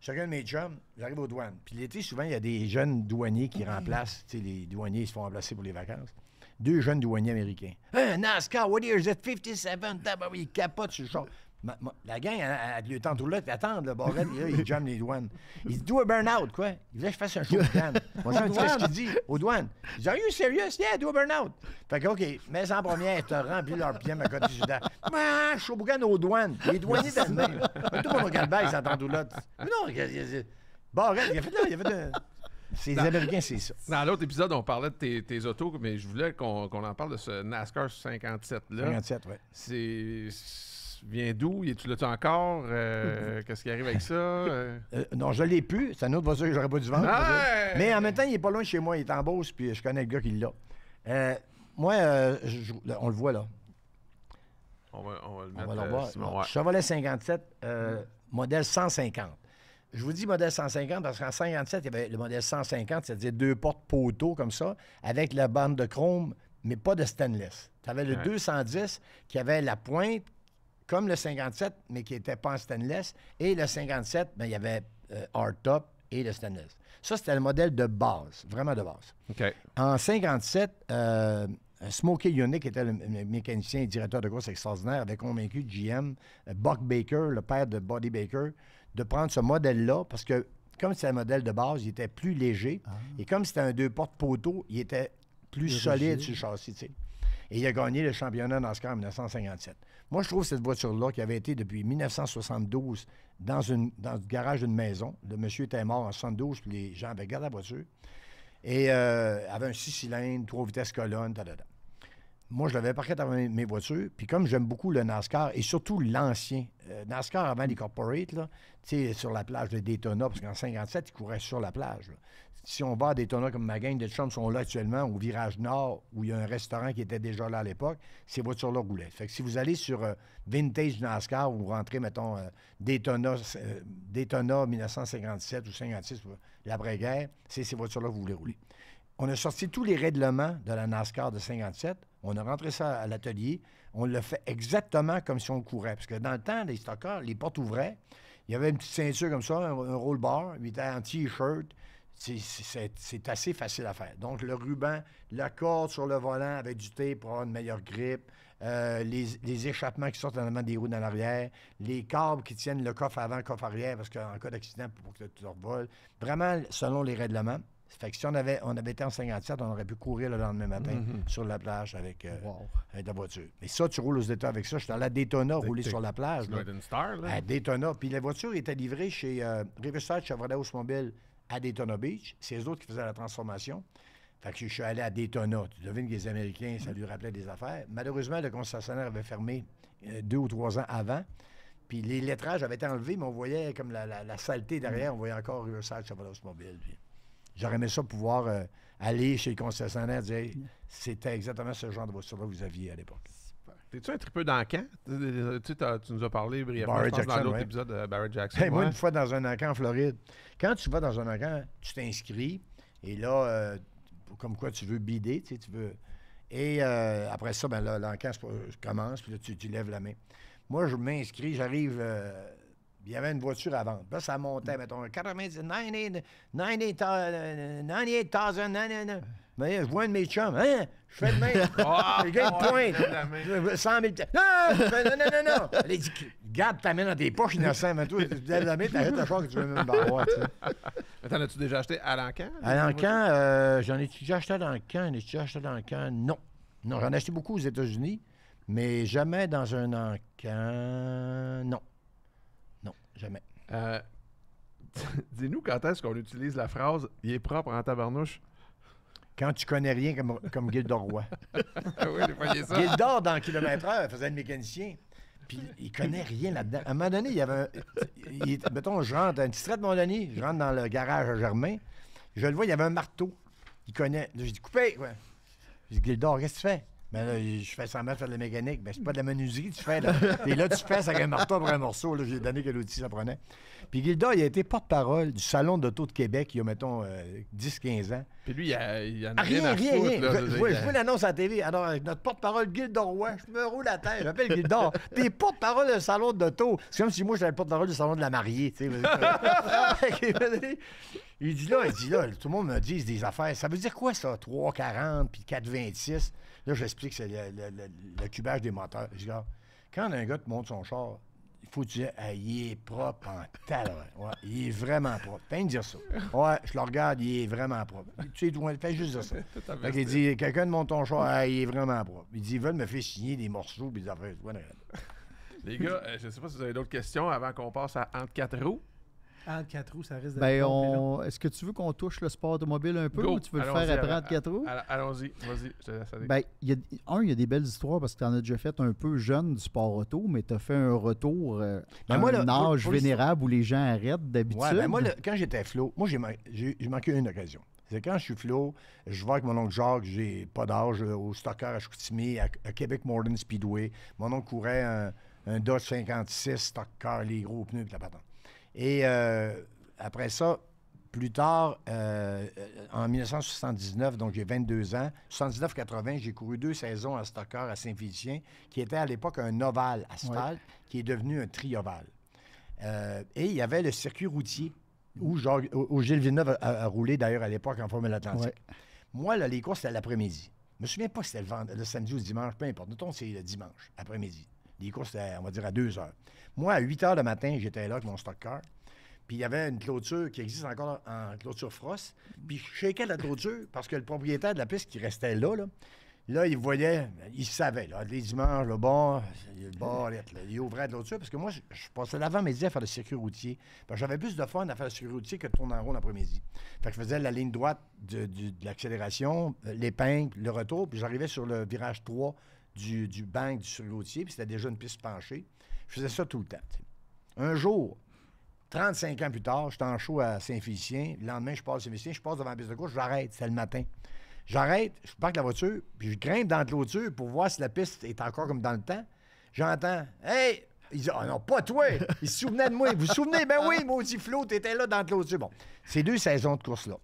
Chacun de mes jobs, j'arrive aux douanes. Puis l'été, souvent, il y a des jeunes douaniers qui remplacent. Tu sais, les douaniers, ils se font remplacer pour les vacances. Deux jeunes douaniers américains. Un NASCAR, what is it? 57? la gang, elle, elle, temps tout là, attendre, le barrette, là, il jamme les douanes. Il dit, do a burn-out, quoi. Il voulait que je fasse un show de douane. Moi, je qu'il dit aux douanes. Il dit, are you serious? Yeah, do a burn-out. Fait que, OK, mais en première, te puis leur pied à côté du Ah, je suis aux douanes. Les douaniers d'Allemagne. Tout le monde regarde bien ils s'attendent tout là. non, barrette, il a fait là, il a fait un. C'est les Américains, c'est ça. Dans l'autre épisode, on parlait de tes, autos, mais je voulais qu'on en parle de ce NASCAR 57-là. 57, oui. C'est vient d'où? Tu las encore? Euh, qu'est-ce qui arrive avec ça? Euh, non, je ne l'ai plus. C'est un autre voiture que j'aurais pas dû vendre. Mais en même temps, il est pas loin chez moi. Il est en Beauce, puis je connais le gars qui l'a. Euh, moi, on le voit là. On va, le mettre. On va voir. 57, modèle 150. Je vous dis modèle 150 parce qu'en 57, il y avait le modèle 150, c'est-à-dire deux portes poteaux comme ça, avec la bande de chrome, mais pas de stainless. Tu avais le 210 qui avait la pointe comme le 57, mais qui n'était pas en stainless. Et le 57, mais ben, il y avait euh, hard top et le stainless. Ça, c'était le modèle de base, vraiment de base. En 57, euh, Smokey Smokey qui était le, mécanicien et directeur de course extraordinaire, avait convaincu GM, euh, Buck Baker, le père de Buddy Baker, de prendre ce modèle-là parce que, comme c'était un modèle de base, il était plus léger. Ah. Et comme c'était un deux portes poteau, il était plus solide sur le châssis. Et il a gagné le championnat NASCAR en 1957. Moi, je trouve cette voiture-là, qui avait été depuis 1972 dans, une, dans le garage d'une maison, le monsieur était mort en 72, puis les gens avaient gardé la voiture, et euh, avait un six cylindres, trois vitesses colonnes, ta, Moi, je l'avais parqué dans mes, voitures, puis comme j'aime beaucoup le NASCAR, et surtout l'ancien, euh, NASCAR avant les corporates, là, sur la plage de Daytona, parce qu'en 57, il courait sur la plage. Là si on va à des comme ma gang de chums sont là actuellement, au virage nord, où il y a un restaurant qui était déjà là à l'époque, ces voitures-là roulaient. Fait que si vous allez sur euh, Vintage NASCAR, vous rentrez, mettons, euh, Daytona, 1957 euh, ou 1956, l'après-guerre, c'est ces voitures-là que vous voulez rouler. On a sorti tous les règlements de la NASCAR de 57. On a rentré ça à l'atelier. On l'a fait exactement comme si on courait. Parce que dans le temps, les stockers, les portes ouvraient. Il y avait une petite ceinture comme ça, un, roll bar. Il était en t-shirt. C'est assez facile à faire. Donc, le ruban, la corde sur le volant avec du thé pour avoir une meilleure grippe, euh, les, les, échappements qui sortent en avant des roues dans l'arrière, les câbles qui tiennent le coffre avant, le coffre arrière, parce qu'en cas d'accident, pour que tu vole Vraiment, selon les règlements. Fait que si on avait, on avait été en 57, on aurait pu courir le lendemain matin mm-hmm. sur la plage euh, avec, la voiture. Mais ça, tu roules aux États avec ça. Je suis allé à Daytona rouler sur la plage. Là, À Puis la voiture était livrée chez euh, Riverside Chevrolet Automobile à Daytona Beach. C'est eux autres qui faisaient la transformation. Fait que je suis allé à Daytona. Tu devines que les Américains, ça lui rappelait des affaires. Malheureusement, le concessionnaire avait fermé euh, deux ou trois ans avant. Puis les lettrages avaient été enlevés, mais on voyait comme la, saleté derrière. On voyait encore Riverside Chevrolet Automobile. J'aurais aimé ça pouvoir euh, aller chez le concessionnaire et dire c'était exactement ce genre de voiture-là que vous aviez à l'époque. T'es-tu un peu dans Tu, nous as parlé brièvement dans l'autre épisode de euh, Barry Jackson. Moi, une fois dans un encan en Floride, quand tu vas dans un encan, tu t'inscris et là, euh, comme quoi tu veux bider, tu, tu veux. Et euh, après ça, ben, l'encan commence, puis là, tu, lèves la main. Moi, je m'inscris, j'arrive. il y avait une voiture à vendre. Là, ça montait, mm. mettons, 90, 90... 98, 90, mais je vois un de mes chums. Hein? Je fais de même. Ah! Ah, je gagne gars, 100 000. Non, non, non, non. Elle dit, ta main dans tes poches innocent, mais toi, tu lèves la main, t'arrêtes ta fois que tu veux même avoir. T'en as-tu déjà acheté à l'encan? À l'encan, euh, j'en ai déjà acheté à l'encan. J'en ai déjà acheté à l'encan. Non. Non, j'en ai acheté beaucoup aux États-Unis, mais jamais dans un encan. Non. Non, jamais. Euh, Dis-nous quand est-ce qu'on utilise la phrase il est propre en tabarnouche quand tu connais rien comme, comme Gildor Roy. Ah oui, ça. Gildor, dans Kilomètre Heure, faisait le mécanicien. Puis il connaît rien là-dedans. À un moment donné, il y avait. Un, mettons, je rentre, un petit trait de mon je rentre dans le garage à Germain. Je le vois, il y avait un marteau. Il connaît. J'ai dit, coupez! Ouais. J'ai dit, Gildor, qu'est-ce que tu fais? Mais ben là, je fais semblant de faire de la mécanique. Mais ben, c'est pas de la menuiserie que tu fais. Là. Et là, tu fais ça avec un marteau pour un morceau. Là, j'ai donné quel outil ça prenait. Puis Gildor, il a été porte-parole du Salon d'Auto de Québec il y a, mettons, 10-15 euh, ans. Puis lui, il, a, en a rien, rien à rien, foutre, je, vois, l'annonce à la télé. Alors, notre porte-parole, Gilda Roy, je me roule la tête. Je m'appelle Gilda. T'es porte-parole du Salon d'Auto. C'est comme si moi, j'étais le porte-parole du Salon de la mariée. Il dit là, il dit là, tout le monde me dit des affaires. Ça veut dire quoi ça, 3,40 puis 4,26? Là, j'explique, c'est le, cubage des moteurs. Je dis, quand un gars te monte son char, il faut dire, il est propre en talent. Ouais, il est vraiment propre. de dire ça. Ouais, je le regarde, il est vraiment propre. Tu sais, fais juste ça. Fait il dit, quelqu'un te monte ton char, il est vraiment propre. Il dit, ils veulent me faire signer des morceaux, puis des affaires. Les gars, euh, je ne sais pas si vous avez d'autres questions avant qu'on passe à Entre quatre roues. Ad 4 ça risque d'être. Ben, est-ce que tu veux qu'on touche le sport automobile un peu ou tu veux le faire après à, Allons-y, vas-y, je te laisse ben, y a, un, il y a des belles histoires parce que tu en as déjà fait un peu jeune du sport auto, mais tu as fait un retour euh, ben, moi, un âge vénérable où les gens arrêtent d'habitude. moi, quand j'étais flot, moi, j'ai manqué une occasion. C'est quand je suis flot, je vais avec mon oncle Jacques, j'ai pas d'âge, euh, au Stocker à Chicoutimi, à, Québec Modern Speedway. Mon oncle courait un, Dodge 56, Stocker, les gros pneus, la patente. Et euh, après ça, plus tard, euh, euh, en 1979, donc j'ai 22 ans, 79-80, j'ai couru deux saisons à Stocker à Saint-Félicien, qui était à l'époque un ovale à qui est devenu un trioval. Euh, et il y avait le circuit routier où, Gilles Villeneuve a, roulé d'ailleurs à l'époque en Formule Atlantique. Moi, là, les courses, c'était l'après-midi. Je me souviens pas si c'était le, le, samedi ou le dimanche, peu importe. Notons, c'est le dimanche, après-midi des courses, à, on va dire, à 2 heures. Moi, à 8 heures le matin, j'étais là avec mon stock car. Puis il y avait une clôture qui existe encore en clôture frost. Puis je shakais la clôture parce que le propriétaire de la piste qui restait là, là, il voyait, il savait, les dimanches, le bord, le il ouvrait la clôture parce que moi, je, passais l'avant-midi à faire le circuit routier. J'avais plus de fun à faire le circuit routier que de tourner en rond l'après-midi. Fait que je faisais la ligne droite de, de l'accélération, euh, l'épingle, le retour, puis j'arrivais sur le virage 3 du, banc du surgautier, puis c'était déjà une piste penchée. Je faisais ça tout le temps. Un jour, 35 ans plus tard, j'étais en show à Saint-Félicien. Le lendemain, je passe à Saint-Félicien, je passe devant la piste de course, j'arrête, c'est le matin. J'arrête, je parque la voiture, puis je grimpe dans le clôture pour voir si la piste est encore comme dans le temps. J'entends Hey! Ils disent oh ah non, pas toi! Ils se souvenaient de moi. Vous vous souvenez? Ben oui, maudit Flo, t'étais là dans le clôture. Bon, ces deux saisons de course-là.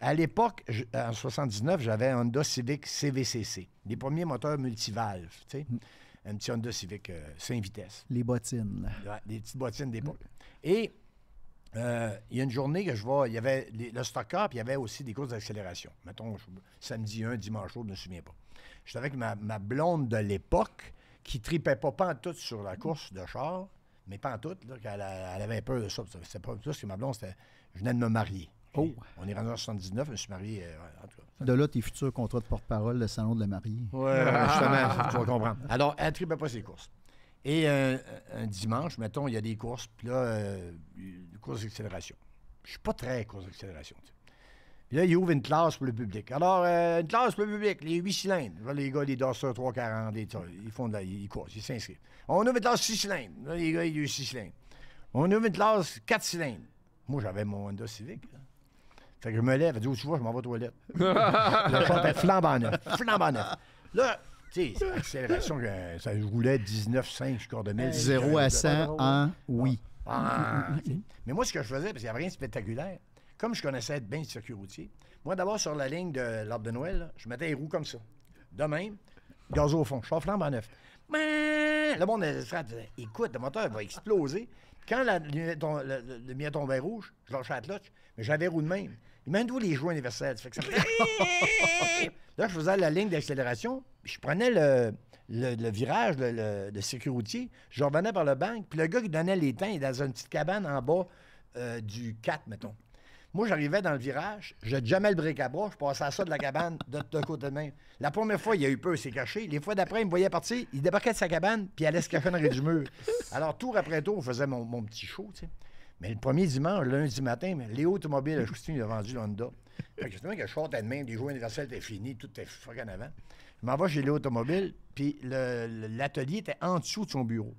À l'époque, en 79, j'avais un Honda Civic CVCC, les premiers moteurs multivalves, tu sais. Mm. Un petit Honda Civic 5 euh, vitesses. Les bottines. Ouais, les petites bottines d'époque. Mm. Et euh, il y a une journée que je vois, il y avait le stock-up, il y avait aussi des courses d'accélération. Mettons, samedi 1, dimanche 2, je ne me souviens pas. J'étais avec ma, ma, blonde de l'époque qui tripait pas, pas en tout sur la course de char, mais pas en tout, elle, avait peur de ça. C'était pas tout ce que ma blonde, je venais de me marier. Oh. On est rendu en 79, je me suis marié. Euh, en tout cas. De là, tes futurs contrats de porte-parole, le salon de la mariée. Oui, ah. justement, tu vas comprendre. Alors, elle ne pas ses courses. Et euh, un dimanche, mettons, il y a des courses, puis là, euh, course d'accélération. Je ne suis pas très course d'accélération. Puis là, il ouvre une classe pour le public. Alors, euh, une classe pour le public, les huit cylindres. les gars, les danseurs 340, ils font de la, ils courent, ils s'inscrivent. On ouvre une classe 6 cylindres. Là, les gars, il y a 6 cylindres. On ouvre une classe 4 cylindres. Moi, j'avais mon Honda Civic. Là. Fait que je me lève, elle dit Où tu vas, je m'en vais aux toilettes. le char était flambant neuf, flambant neuf. Là, tu sais, l'accélération, que ça roulait 19,5, je cours de 0 à 100 en oui. Ah, ah, ah, mais moi, ce que je faisais, parce qu'il n'y avait rien de spectaculaire, comme je connaissais bien le circuit routier, moi, d'abord, sur la ligne de l'Arbre de Noël, je mettais les roues comme ça. De même, gaz au fond, je flambe en neuf. Mais le monde disait Écoute, le moteur va exploser. Quand le, mien tombait rouge, je lâchais la cloche, mais j'avais roues de même. Il m'a d'où les joues universels. Fait que là, je faisais la ligne d'accélération. Je prenais le, virage, le, circuit routier. Je revenais par le banc. Puis le gars qui donnait les temps, il est dans une petite cabane en bas euh, du 4, mettons. Moi, j'arrivais dans le virage, je jamais le bric à bras, je passais à ça de la cabane de, côté de main. La première fois, il y a eu peur, il s'est caché. Les fois d'après, il me voyait partir, il débarquait de sa cabane, puis il allait se cacher dans le mur. Alors, tour après tour, on faisait mon, mon petit show, tu sais. Mais le premier dimanche, lundi matin, Léo Automobile à il a vendu l'Honda. Fait que justement, que je sortais de même, Les jours universels étaient finis, tout était en avant. Je m'en vais chez Léo Automobile, puis l'atelier était en dessous de son bureau.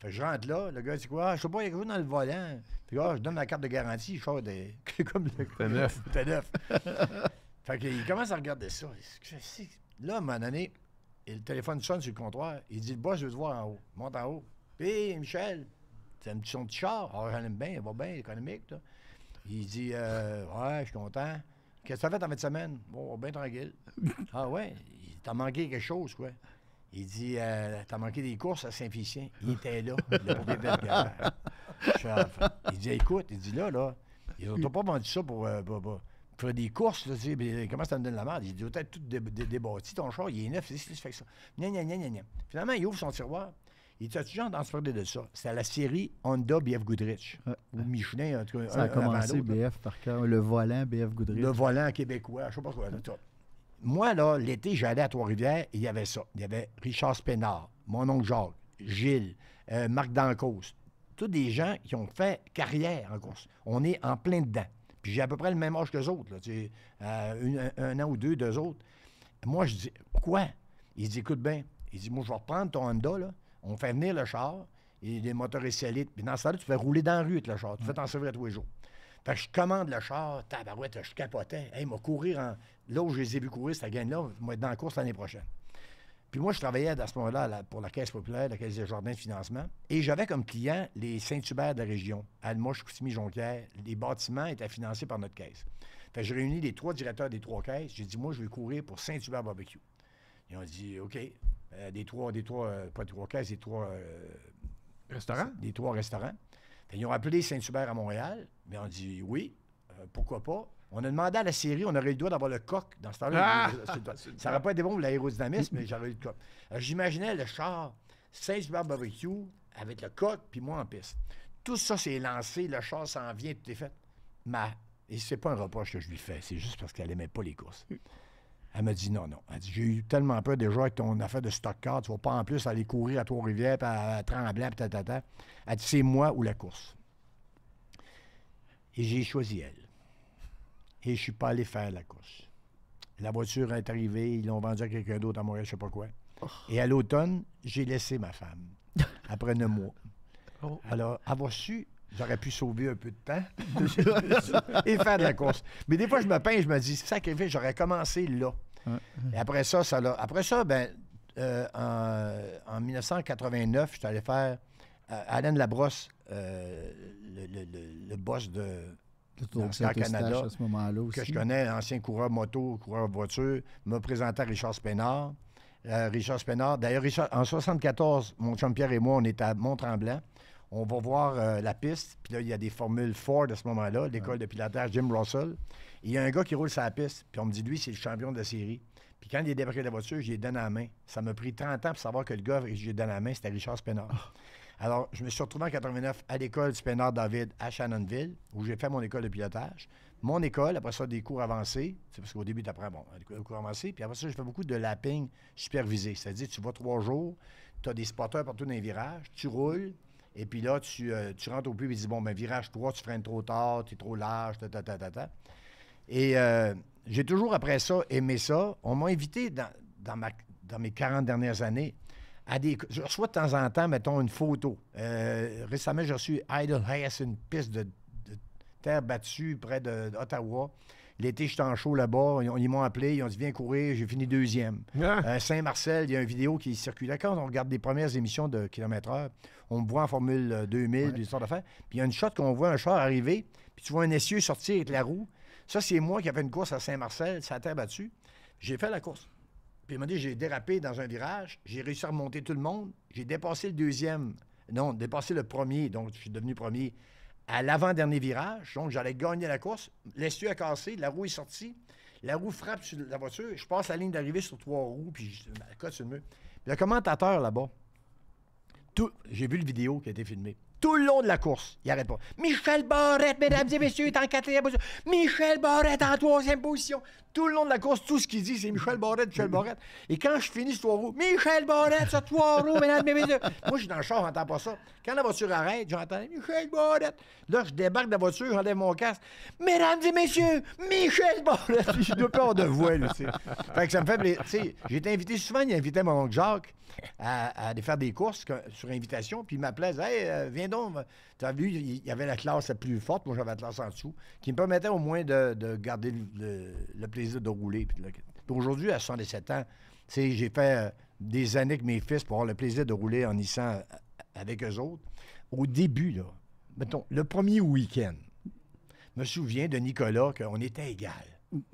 Fait que je rentre là, le gars dit quoi? Ah, je sais pas, il y a quelque chose dans le volant. Puis ah, je donne ma carte de garantie, je sors des. comme le. T'es neuf. T'es neuf. fait qu'il commence à regarder ça. Là, à un moment donné, le téléphone sonne sur le comptoir. Il dit Le boss, je veux te voir en haut. Monte en haut. Puis Michel, c'est un petit char? Ah, j'en aime bien, il va bien, économique. Il dit euh, Ouais, je suis content. Qu'est-ce que tu as fait en fin de semaine? Bon, bien tranquille. ah ouais? T'as manqué quelque chose, quoi. Il dit euh, T'as manqué des courses à saint fichien Il était là, le premier belles Il dit Écoute, il dit là, là, ont pas vendu ça pour, euh, pour, des courses, il tu sais, comment ça me donne la merde? Il dit, peut-être tout débâti ton char, il est neuf, c'est ce ça. Gna, gna, gna, Finalement, il ouvre son tiroir, il était toujours se parler de ça. à la série Honda BF Goodrich. Ou Michelin, en tout cas. Ça a commencé, BF, par cœur. Le volant BF Goodrich. Le volant québécois, je sais pas quoi. Moi, là, l'été, j'allais à Trois-Rivières et il y avait ça. Il y avait Richard Spénard, mon oncle Jacques, Gilles, euh, Marc Dancos. Tous des gens qui ont fait carrière en course. On est en plein dedans. Puis j'ai à peu près le même âge que les autres, tu euh, un, an ou deux, deux autres. Moi, je dis, quoi? Il dit, écoute bien, il dit, moi, je vais reprendre ton Honda, là, on fait venir le char et les motoristes élites. Puis dans ce temps-là, tu fais rouler dans la rue avec le char. Tu fais t'en servir tous les jours. Fait que je commande le char, tabarouette, je capotais. il m'a courir en. Là où je les ai vus courir, cette gagne-là. là Moi, être dans la course l'année prochaine. Puis moi, je travaillais à ce moment-là pour la Caisse populaire, la Caisse des jardins de financement, et j'avais comme client les Saint-Hubert de la région, Almoche, Coutimi, Jonquière. Les bâtiments étaient financés par notre caisse. Fait que j'ai réuni les trois directeurs des trois caisses. J'ai dit, moi, je vais courir pour Saint-Hubert Barbecue. Ils ont dit, OK, euh, des trois, des trois, euh, pas trois caisses, des trois... Euh, restaurants? Des trois restaurants. ils ont appelé Saint-Hubert à Montréal, mais on dit, oui, pourquoi pas? On a demandé à la série, on aurait eu le droit d'avoir le coq dans ce temps-là. Ah! Ça n'aurait pas été bon pour l'aérodynamisme, mais j'aurais eu le coq. J'imaginais le char Saint-Hubert Barbecue avec le coq, puis moi en piste. Tout ça s'est lancé, le char s'en vient, tout est fait. Mais Et c'est pas un reproche que je lui fais, c'est juste parce qu'elle aimait pas les courses. Elle m'a dit non, non. Elle dit J'ai eu tellement peur déjà avec ton affaire de stock car, tu vas pas en plus aller courir à Trois-Rivières, et à, Tremblant, puis Elle dit C'est moi ou la course. Et j'ai choisi elle. Et je suis pas allé faire la course. La voiture est arrivée, ils l'ont vendue à quelqu'un d'autre à Montréal, je sais pas quoi. Et à l'automne, j'ai laissé ma femme, après neuf mois. Oh. Alors, avoir su J'aurais pu sauver un peu de temps et faire de la course. Mais des fois, je me peins, et je me dis, ça fait. j'aurais commencé là. Et après ça, ça là. Après ça, ben, euh, en, 1989, je suis allé faire euh, Alain Labrosse, euh, le, boss de, de Canada, à ce moment-là que je connais, ancien coureur moto, coureur voiture, me présentait Richard Spénard. Richard Spénard, d'ailleurs, en 1974, mon chum Pierre et moi, on était à Mont-Tremblant on va voir euh, la piste, puis là, il y a des formules Ford à ce moment-là, l'école de pilotage Jim Russell. il y a un gars qui roule sur la piste, puis on me dit, lui, c'est le champion de la série. Puis quand il est débarqué de la voiture, j'ai donné la main. Ça m'a pris 30 ans pour savoir que le gars que j'ai donné la main, c'était Richard Spénard. Ah. Alors, je me suis retrouvé en 89 à l'école Spénard David à Shannonville, où j'ai fait mon école de pilotage. Mon école, après ça, des cours avancés. C'est parce qu'au début, tu apprends, bon, des cours avancés. Puis après ça, je fais beaucoup de lapping supervisé. C'est-à-dire, tu vas trois jours, tu as des spotters partout dans les virages, tu roules, et puis là, euh, tu, rentres au pub et tu dis Bon, ben, virage 3, tu freines trop tard, tu es trop large, ta, ta, ta, ta, ta. Et euh, j'ai toujours, après ça, aimé ça. On m'a invité dans, mes 40 dernières années à des. Je reçois de temps en temps, mettons, une photo. Euh, récemment, j'ai reçu Idle Hayes, une piste de, terre battue près d'Ottawa. L'été, j'étais en chaud là-bas. Ils, m'ont appelé, ils ont dit Viens courir, j'ai fini deuxième. Ah! Saint-Marcel, il y a une vidéo qui circulait. Quand on regarde les premières émissions de Kilomètre Heure, on voit en Formule 2000, euh, ouais. des sortes d'affaires. Puis il y a une shot qu'on voit un char arriver, puis tu vois un essieu sortir avec la roue. Ça, c'est moi qui avais une course à Saint-Marcel, ça a été battu J'ai fait la course. Puis il m'a dit, j'ai dérapé dans un virage, j'ai réussi à remonter tout le monde, j'ai dépassé le deuxième, non, dépassé le premier, donc je suis devenu premier à l'avant-dernier virage. Donc j'allais gagner la course. L'essieu a cassé, la roue est sortie. La roue frappe sur la voiture, je passe la ligne d'arrivée sur trois roues, puis je me ben, sur le mur. Puis le commentateur là-bas, tout. J'ai vu le vidéo qui a été filmée tout le long de la course. Il n'arrête pas. Michel Barrette, mesdames et messieurs, est en quatrième position. Michel Barrette en troisième position. Tout le long de la course, tout ce qu'il dit, c'est Michel Barrette, Michel Barrette. Et quand je finis sur trois roues, Michel Barrette sur trois roues, mesdames et messieurs. Moi, je suis dans le char, j'entends pas ça. Quand la voiture arrête, j'entends Michel Barrette. Là, je débarque de la voiture, j'enlève mon casque. Mesdames et messieurs, Michel Barrette. J'ai deux peurs de voix, là, Fait que ça me fait sais, J'ai été invité souvent, il invitait mon oncle Jacques à, aller faire des courses sur invitation, puis il m'appelait, euh, viens donc. Tu as vu, il y avait la classe la plus forte, moi j'avais la classe en dessous, qui me permettait au moins de, garder le, plaisir de rouler. aujourd'hui, à 67 ans, j'ai fait euh, des années avec mes fils pour avoir le plaisir de rouler en Nissan euh, avec eux autres. Au début, là, mettons, le premier week-end, je me souviens de Nicolas qu'on était égal,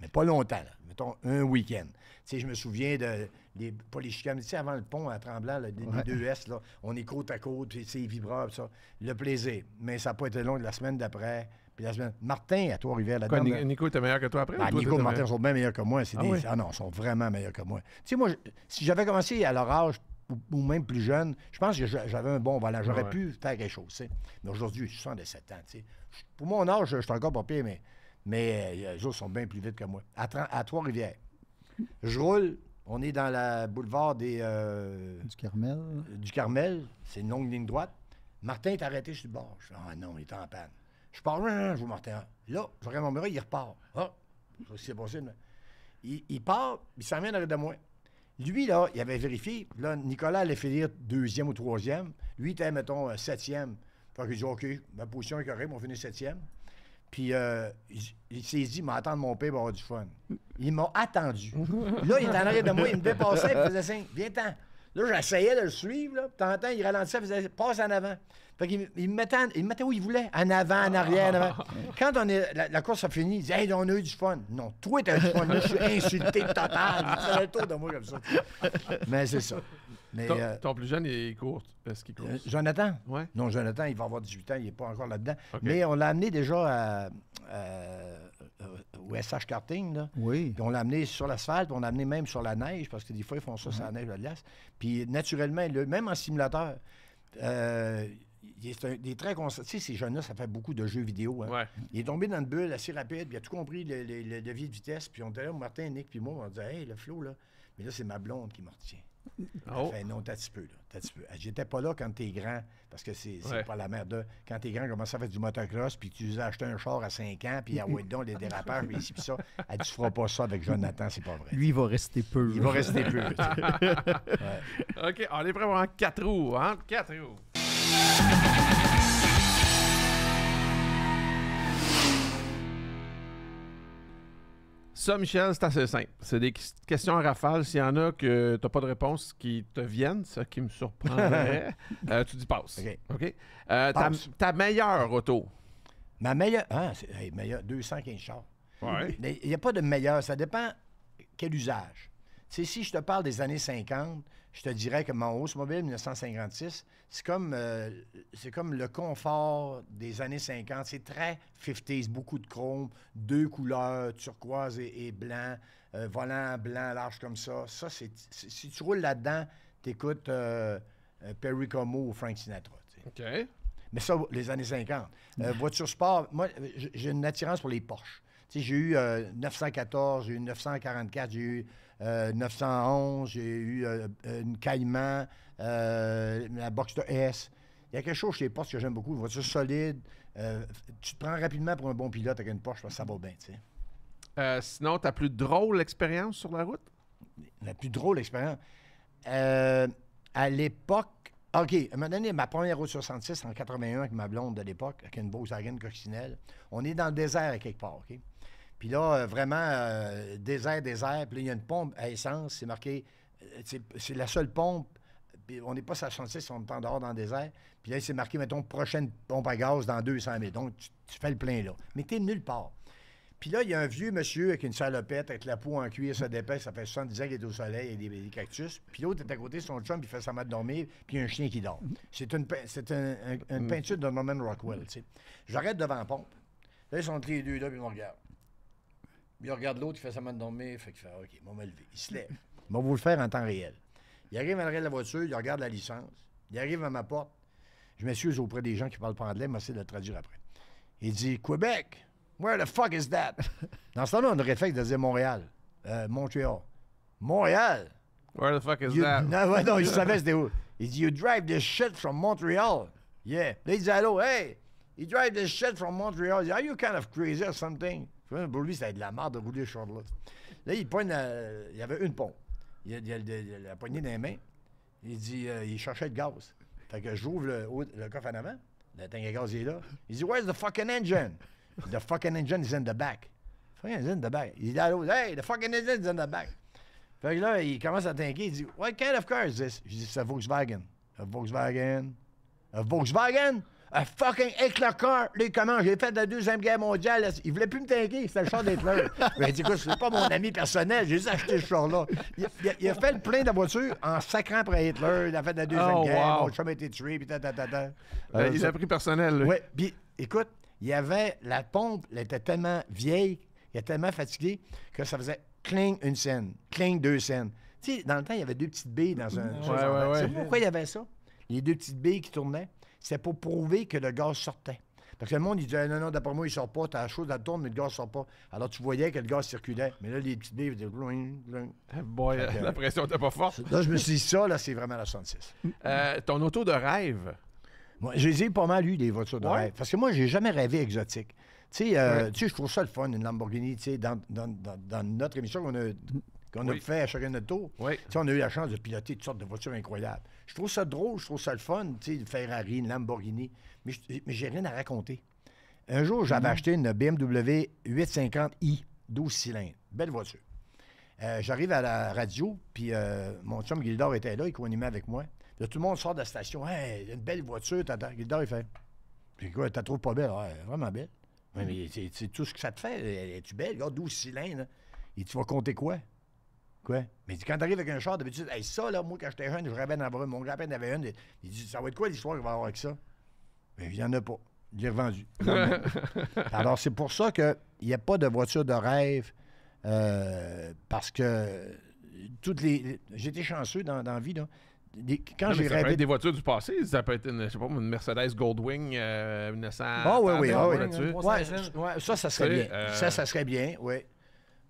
mais pas longtemps, mettons un week-end. Tu je me souviens de les, pas les tu sais, avant le pont à Tremblant, le les, là, on est côte à côte, puis c'est vibrant ça. Le plaisir. Mais ça n'a pas été long la semaine d'après. Puis la semaine. Martin à Trois-Rivières là-dedans. Nico, Nico était meilleur que toi après? Ben, Nico et Martin sont bien meilleurs que moi. Ah, ah, non, ils sont vraiment meilleurs que moi. Tu sais, moi, si j'avais commencé à leur âge ou, même plus jeune, je pense que j'avais un bon voilà. J'aurais pu faire quelque chose. Mais aujourd'hui, je suis 67 ans. Pour mon âge, je, suis encore pas pire, mais, mais euh, les autres sont bien plus vite que moi. À, à Trois-Rivières. Je roule on est dans la boulevard des. Euh, du Carmel. Euh, du Carmel. C'est une longue ligne droite. Martin est arrêté sur le bord. Je dis, ah non, il est en panne. Je pars, hein, hein, je vous Martin. Là, je regarde mon bureau, il repart. Ah, c'est possible. Il, part, il s'en vient derrière de moi. Lui, là, il avait vérifié. Là, Nicolas allait finir deuxième ou troisième. Lui, était, mettons, euh, septième. Fait qu'il dit, OK, ma position est correcte, on finit septième. Puis euh, il s'est dit, m'attendre mon père pour avoir du fun. Il m'a attendu. là, il était en arrière de moi, il me dépassait, il faisait ça. viens-t'en. Là, j'essayais de le suivre, là. T'entends, il ralentissait, il faisait passe en avant. Fait qu'il il me, mettait il où il voulait, en avant, en arrière, en avant. Quand on est, la, course a fini, il disait, Hey, on a eu du fun. Non, toi, t'as eu du fun. Là, je suis insulté total. Il faisait le tour de moi comme ça. Mais c'est ça. Mais, euh, ton, plus jeune, il court. est qu'il court? Euh, Jonathan? Ouais. Non, Jonathan, il va avoir 18 ans, il n'est pas encore là-dedans. Mais on l'a amené déjà à, euh, au SH Karting. Là. Oui. Puis on l'a amené sur l'asphalte, on l'a amené même sur la neige, parce que des fois, ils font ça sur la mhm. neige, la glace. Puis naturellement, le, même en simulateur, il est, très concentré. Tu sais, ces jeunes-là, ça fait beaucoup de jeux vidéo. Hein. Il est tombé dans une bulle assez rapide, il a tout compris, le, le, levier de vitesse. Puis on était là, Martin, Nick, puis moi, on disait, hey, le flow, là. Mais là, c'est ma blonde qui me retient. Oh. Ah, ben non, t'as un petit peu, ah, J'étais pas là quand t'es grand, parce que c'est pas la merde. Quand t'es grand, commence à faire du motocross, puis tu as acheté un char à 5 ans, puis à Weddon, les dérapages, puis ici, puis ça. Ah, tu feras pas ça avec Jonathan, c'est pas vrai. Lui, il va rester peu. Il va rester peu. OK, on est prêt pour 4 roues, hein? 4 roues. Ça, Michel, c'est assez simple. C'est des questions à rafale. S'il y en a que tu n'as pas de réponse qui te viennent, ça qui me surprendrait, euh, tu dis passe. OK. Euh, ta, meilleure auto? Ma meilleure. Ah, c'est meilleure. 215 chars. Ouais. Il n'y a pas de meilleure. Ça dépend quel usage. si je te parle des années 50, je te dirais que mon mobile, 1956, c'est comme, euh, comme le confort des années 50. C'est très 50s, beaucoup de chrome, deux couleurs, turquoise et, blanc, euh, volant blanc large comme ça. Ça, c'est, si tu roules là-dedans, t'écoutes euh, Perry Como ou Frank Sinatra. OK. Mais ça, les années 50. voiture sport, moi, j'ai une attirance pour les Porsche. j'ai eu 914, j'ai eu 944, j'ai eu 911, euh, j'ai eu euh, une Cayman, euh, la Boxster S. Il y a quelque chose chez les Porsche que j'aime beaucoup. Une voiture solide. tu te prends rapidement pour un bon pilote avec une Porsche, ça va bien, tu sais. sinon, ta plus drôle expérience sur la route? La plus drôle expérience? à l'époque, OK, à un moment donné, ma première route 66 en 81 avec ma blonde de l'époque, avec une Volkswagen coccinelle, on est dans le désert à quelque part, OK? Puis là, euh, vraiment, euh, désert, désert. Puis là, il y a une pompe à essence, c'est marqué. Euh, c'est la seule pompe. Puis on n'est pas sa si on est en dehors dans le désert. Puis là, c'est marqué, mettons, prochaine pompe à gaz dans 200 mètres, Donc, tu, fais le plein là. Mais tu nulle part. Puis là, il y a un vieux monsieur avec une salopette, avec la peau en cuir, ça dépêche, ça fait 70 ans qu'il est au soleil, il y a des, cactus. Puis l'autre est à côté de son chum, il fait sa de dormir, puis il un chien qui dort. C'est une, c'est mm. peinture de Norman Rockwell, tu sais. J'arrête devant la pompe. Là, ils sont les deux, là, puis ils me regardent. Il regarde l'autre, il fait sa main de dormir. Fait qu'il fait ah, OK, moi, me lever. Il se lève. Il va vous le faire en temps réel. Il arrive à l'arrêt de la voiture, il regarde la licence. Il arrive à ma porte. Je m'excuse auprès des gens qui parlent pas anglais, mais c'est de le traduire après. Il dit Québec, where the fuck is that? Dans ce temps-là, on aurait fait de dire Montréal. Euh, Montréal. Montréal. Where the fuck is that? Non, non, il savait c'était où. Il dit You drive this shit from Montreal. Yeah. Là, il dit Allô, hey, you drive this shit from Montreal. Are you kind of crazy or something? Pour lui, ça va être de la merde de rouler ce char-là. Là, il pointe. Il y avait une pompe. Il a, la poignée dans les mains. Il dit euh, il cherchait de gaz. Fait que j'ouvre le, coffre en avant. Le tank gaz, il est là. Il dit Where's the fucking engine? the fucking engine is in the back. Fucking is in the back. Il dit Hey, the fucking engine is in the back. Fait que là, il commence à tanker. Il dit What kind of car is this? Je dis C'est Volkswagen. A Volkswagen. A Volkswagen? Un fucking éclaqueur, les comment J'ai fait la Deuxième Guerre mondiale. Il voulait plus me tanguer, c'était le char d'Hitler. Mais dit, écoute, c'est pas mon ami personnel, j'ai acheté ce char-là. Il, a fait le plein de la voiture en sacrant après Hitler. Il a fait la Deuxième oh, Guerre, mon chum a été tué, puis ta, ben, euh, il a pris personnel. Oui, puis écoute, il y avait la pompe, elle était tellement vieille, il était tellement fatigué que ça faisait cling une scène, cling deux scènes. Tu sais, dans le temps, il y avait deux petites billes dans un. Tu sais pourquoi il y avait ça? Les deux petites billes qui tournaient c'est pour prouver que le gaz sortait. Parce que le monde, il disait, non, non, d'après moi, il sort pas, t'as la chose, elle tourne, mais le gaz sort pas. Alors, tu voyais que le gaz circulait. Mais là, les petites billes, ils disaient, la pression était pas forte. Là, je me suis dit, ça, là, c'est vraiment la 66. Euh, ton auto de rêve? Moi, j'ai pas mal eu des voitures de rêve. Parce que moi, j'ai jamais rêvé exotique. Euh, tu sais, je trouve ça le fun, une Lamborghini, tu sais, dans, dans, dans, dans, notre émission, on a on a fait à chacun notre tour. On a eu la chance de piloter toutes sortes de voitures incroyables. Je trouve ça drôle, je trouve ça le fun, une Ferrari, une Lamborghini, mais j'ai rien à raconter. Un jour, j'avais mm-hmm. acheté une BMW 850i, 12 cylindres, belle voiture. Euh, j'arrive à la radio, puis euh, mon chum Gildor était là, il co avec moi. tout le monde sort de la station. Hey, une belle voiture, t'as Gildor, il fait. Tu quoi, t'as trouves pas belle? vraiment belle. mais mm-hmm. c'est tout ce que ça te fait. Es-tu belle? a 12 cylindres. Et tu vas compter quoi? Mais quand tu quand t'arrives avec un char, d'habitude, hey, ça, là, moi, quand j'étais jeune, je rêvais d'en avoir un. Mon grand-père en avait une. Il dit, ça va être quoi l'histoire qu'il va avoir avec ça? Mais il n'y en a pas. Il est revendu. Alors, c'est pour ça qu'il n'y a pas de voiture de rêve, euh, parce que toutes les. J'étais chanceux dans, la vie, quand j'ai rêvé. des voitures du passé, ça peut être une, je sais pas, une Mercedes Goldwing euh, 1900. Ah oui, oui, ah oui. Ouais, ça, ça serait bien. Ça, euh, ça serait bien, oui.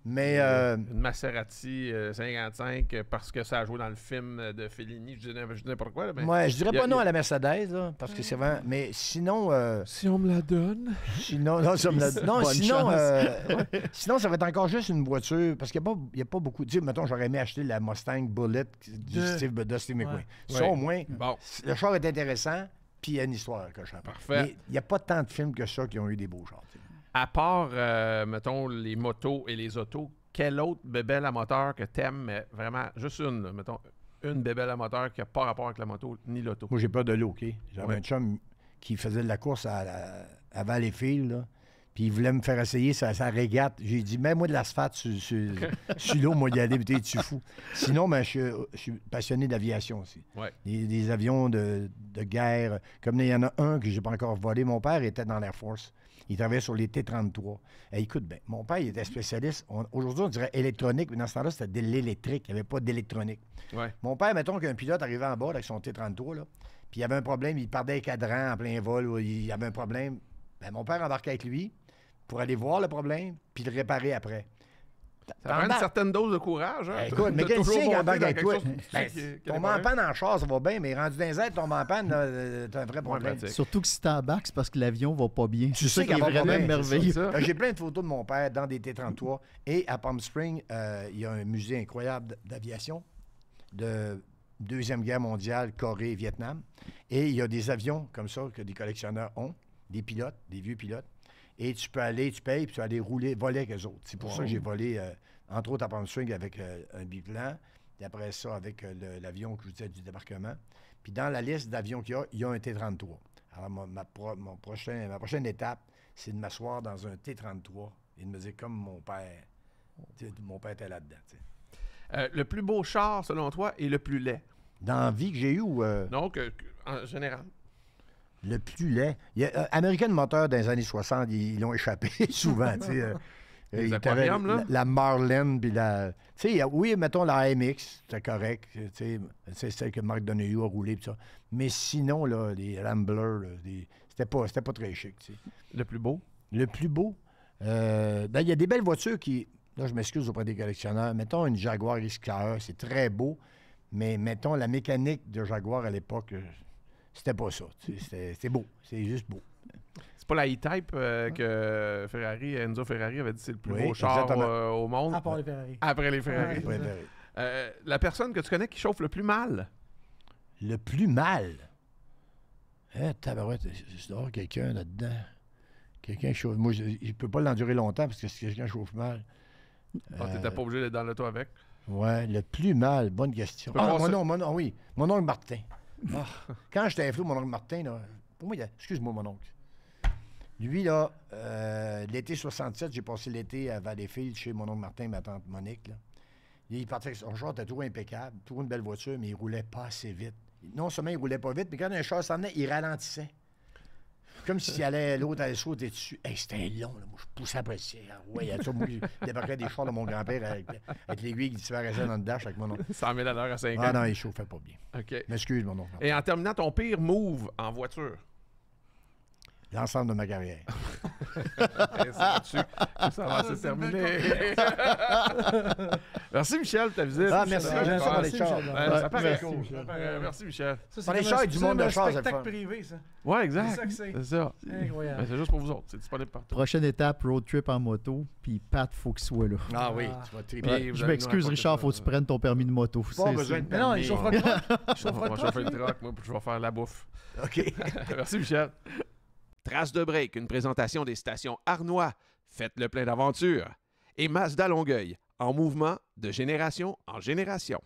Mais, euh, euh, une Maserati 55 euh, parce que ça a joué dans le film de Fellini. Je ne pourquoi. je dirais pas non à la Mercedes, parce que c'est vrai Mais sinon. si on me la donne. Sinon, non, sinon, sinon, ça va être encore juste une voiture. Parce qu'il n'y a, a, pas beaucoup. de sais, mettons, j'aurais aimé acheter la Mustang Bullet du de... Steve de Steve McQueen. Ça, au moins, le char est intéressant, puis il y a une histoire que je Parfait. Il n'y a pas tant de films que ça qui ont eu des beaux chars. À part, euh, mettons, les motos et les autos, quelle autre bébelle à moteur que t'aimes, mais vraiment, juste une, mettons, une bébelle à moteur qui n'a pas rapport avec la moto ni l'auto? Moi, j'ai pas de l'eau, OK? J'avais un chum qui faisait de la course à, à, puis il voulait me faire essayer sa, régate. J'ai dit, mets-moi de l'asphalte sur, suis là l'eau, moi, y aller, tu fou. Sinon, ben, je, suis passionné d'aviation aussi. Des, avions de, guerre. Comme il y en a un que je n'ai pas encore volé, mon père était dans l'Air Force. Il travaillait sur les T-33. Eh, écoute, ben, mon père, il était spécialiste. Aujourd'hui, on dirait électronique, mais dans ce temps-là, c'était de l'électrique. Il n'y avait pas d'électronique. Mon père, mettons qu'un pilote arrivait en bas avec son T-33, puis il avait un problème, il perdait les cadrans en plein vol, il avait un problème. Ben, mon père embarquait avec lui pour aller voir le problème puis le réparer après. Ça prend une certaine dose de courage. Hein, ben, écoute, mais quel signe en banque avec toi? Tomber en panne en char, ça va bien, mais rendu dans les tomber en panne, euh, t'as un vrai problème. Surtout que si t'es en c'est parce que l'avion va pas bien. Tu sais qu'il est vraiment merveilleux. Ben, j'ai plein de photos de mon père dans des T-33 et à Palm Springs, euh, il y a un musée incroyable d'aviation de Deuxième Guerre mondiale, Corée, Vietnam. Et il y a des avions comme ça que des collectionneurs ont, des pilotes, des vieux pilotes. Et tu peux aller, tu payes, puis tu vas aller rouler, voler avec eux autres. C'est pour ça que j'ai volé, euh, entre autres, à Palm Swing avec euh, un biplan. Puis après ça, avec euh, l'avion que je vous disais du débarquement. Puis dans la liste d'avions qu'il y a, il y a un T-33. Alors, ma, ma prochaine étape, c'est de m'asseoir dans un T-33 et de me dire comme mon père. Mon père était là-dedans. le plus beau char, selon toi, est le plus laid? Dans la vie que j'ai eue ou. Non, en général le plus laid. Il y a, euh, American Motor, dans les années 60, ils l'ont échappé souvent. Euh, les euh, il La, Marlin, puis la. Tu sais, oui, mettons la MX, c'est correct. C'est celle que Marc Donahue a roulée, Mais sinon, là, les Ramblers, c'était pas, très chic. Le plus beau? Le plus beau. Ben, il y a des belles voitures qui. Là, je m'excuse auprès des collectionneurs. Mettons une Jaguar XKE, c'est très beau. Mais mettons la mécanique de Jaguar à l'époque, c'était pas ça. C'est beau. C'est juste beau. C'est pas la E-Type euh, que Ferrari, Enzo Ferrari avait dit c'est le plus beau char euh, au monde. Après les Ferrari. Après les Ferrari. Euh, la personne que tu connais qui chauffe le plus mal. Le plus mal? Eh, tabarouette, je dehors quelqu'un là-dedans. Quelqu'un chauffe. Moi, je, ne peux pas l'endurer longtemps parce que si quelqu'un chauffe mal. Ah, tu n'étais pas obligé d'être dans le toit avec? Ouais, le plus mal, bonne question. Ah, ah mon nom, mon nom, ah oui. Mon nom est Martin. Ah. Quand j'étais flou, mon oncle Martin, pour moi, excuse-moi, mon oncle. Lui, là, euh, l'été 67, j'ai passé l'été à Valleyfield chez mon oncle Martin ma tante Monique. Il partait avec son char, était tout impeccable, toujours une belle voiture, mais il roulait pas assez vite. Non seulement il roulait pas vite, mais quand un char s'en venait, il ralentissait comme si allait, l'autre allait sauter dessus. Hey, c'était long, là. Moi, je poussais après. Ouais, il y a des chars de mon grand-père avec, l'aiguille qui disparaissait dans le dash avec mon nom. 100 000 à l'heure à 50 Ah non, il chauffait pas bien. OK. M'excuse, mon nom. Et en terminant, ton pire move en voiture? l'ensemble de ma carrière. ça va ah, se terminer. merci Michel pour ta visite. Ah, merci. J'aime ça dans les chars. Ça paraît Merci Michel. Dans les chars, du monde de chars. C'est un spectacle privé, ça. Ouais, exact. C'est ça que c'est. C'est ça. Incroyable. C'est juste pour vous autres. C'est disponible partout. Prochaine étape, road trip en moto. Puis Pat, faut qu'il soit là. Ah oui, ah. tu vas triper. Je m'excuse, Richard, faut que tu prennes ton permis de moto. Pas besoin de permis. Non, il chauffera le truck. Je vais le truck, moi, je vais faire la bouffe. OK. Merci Michel. Trace de break, une présentation des stations Arnois, faites le plein d'aventures, et Mazda Longueuil, en mouvement de génération en génération.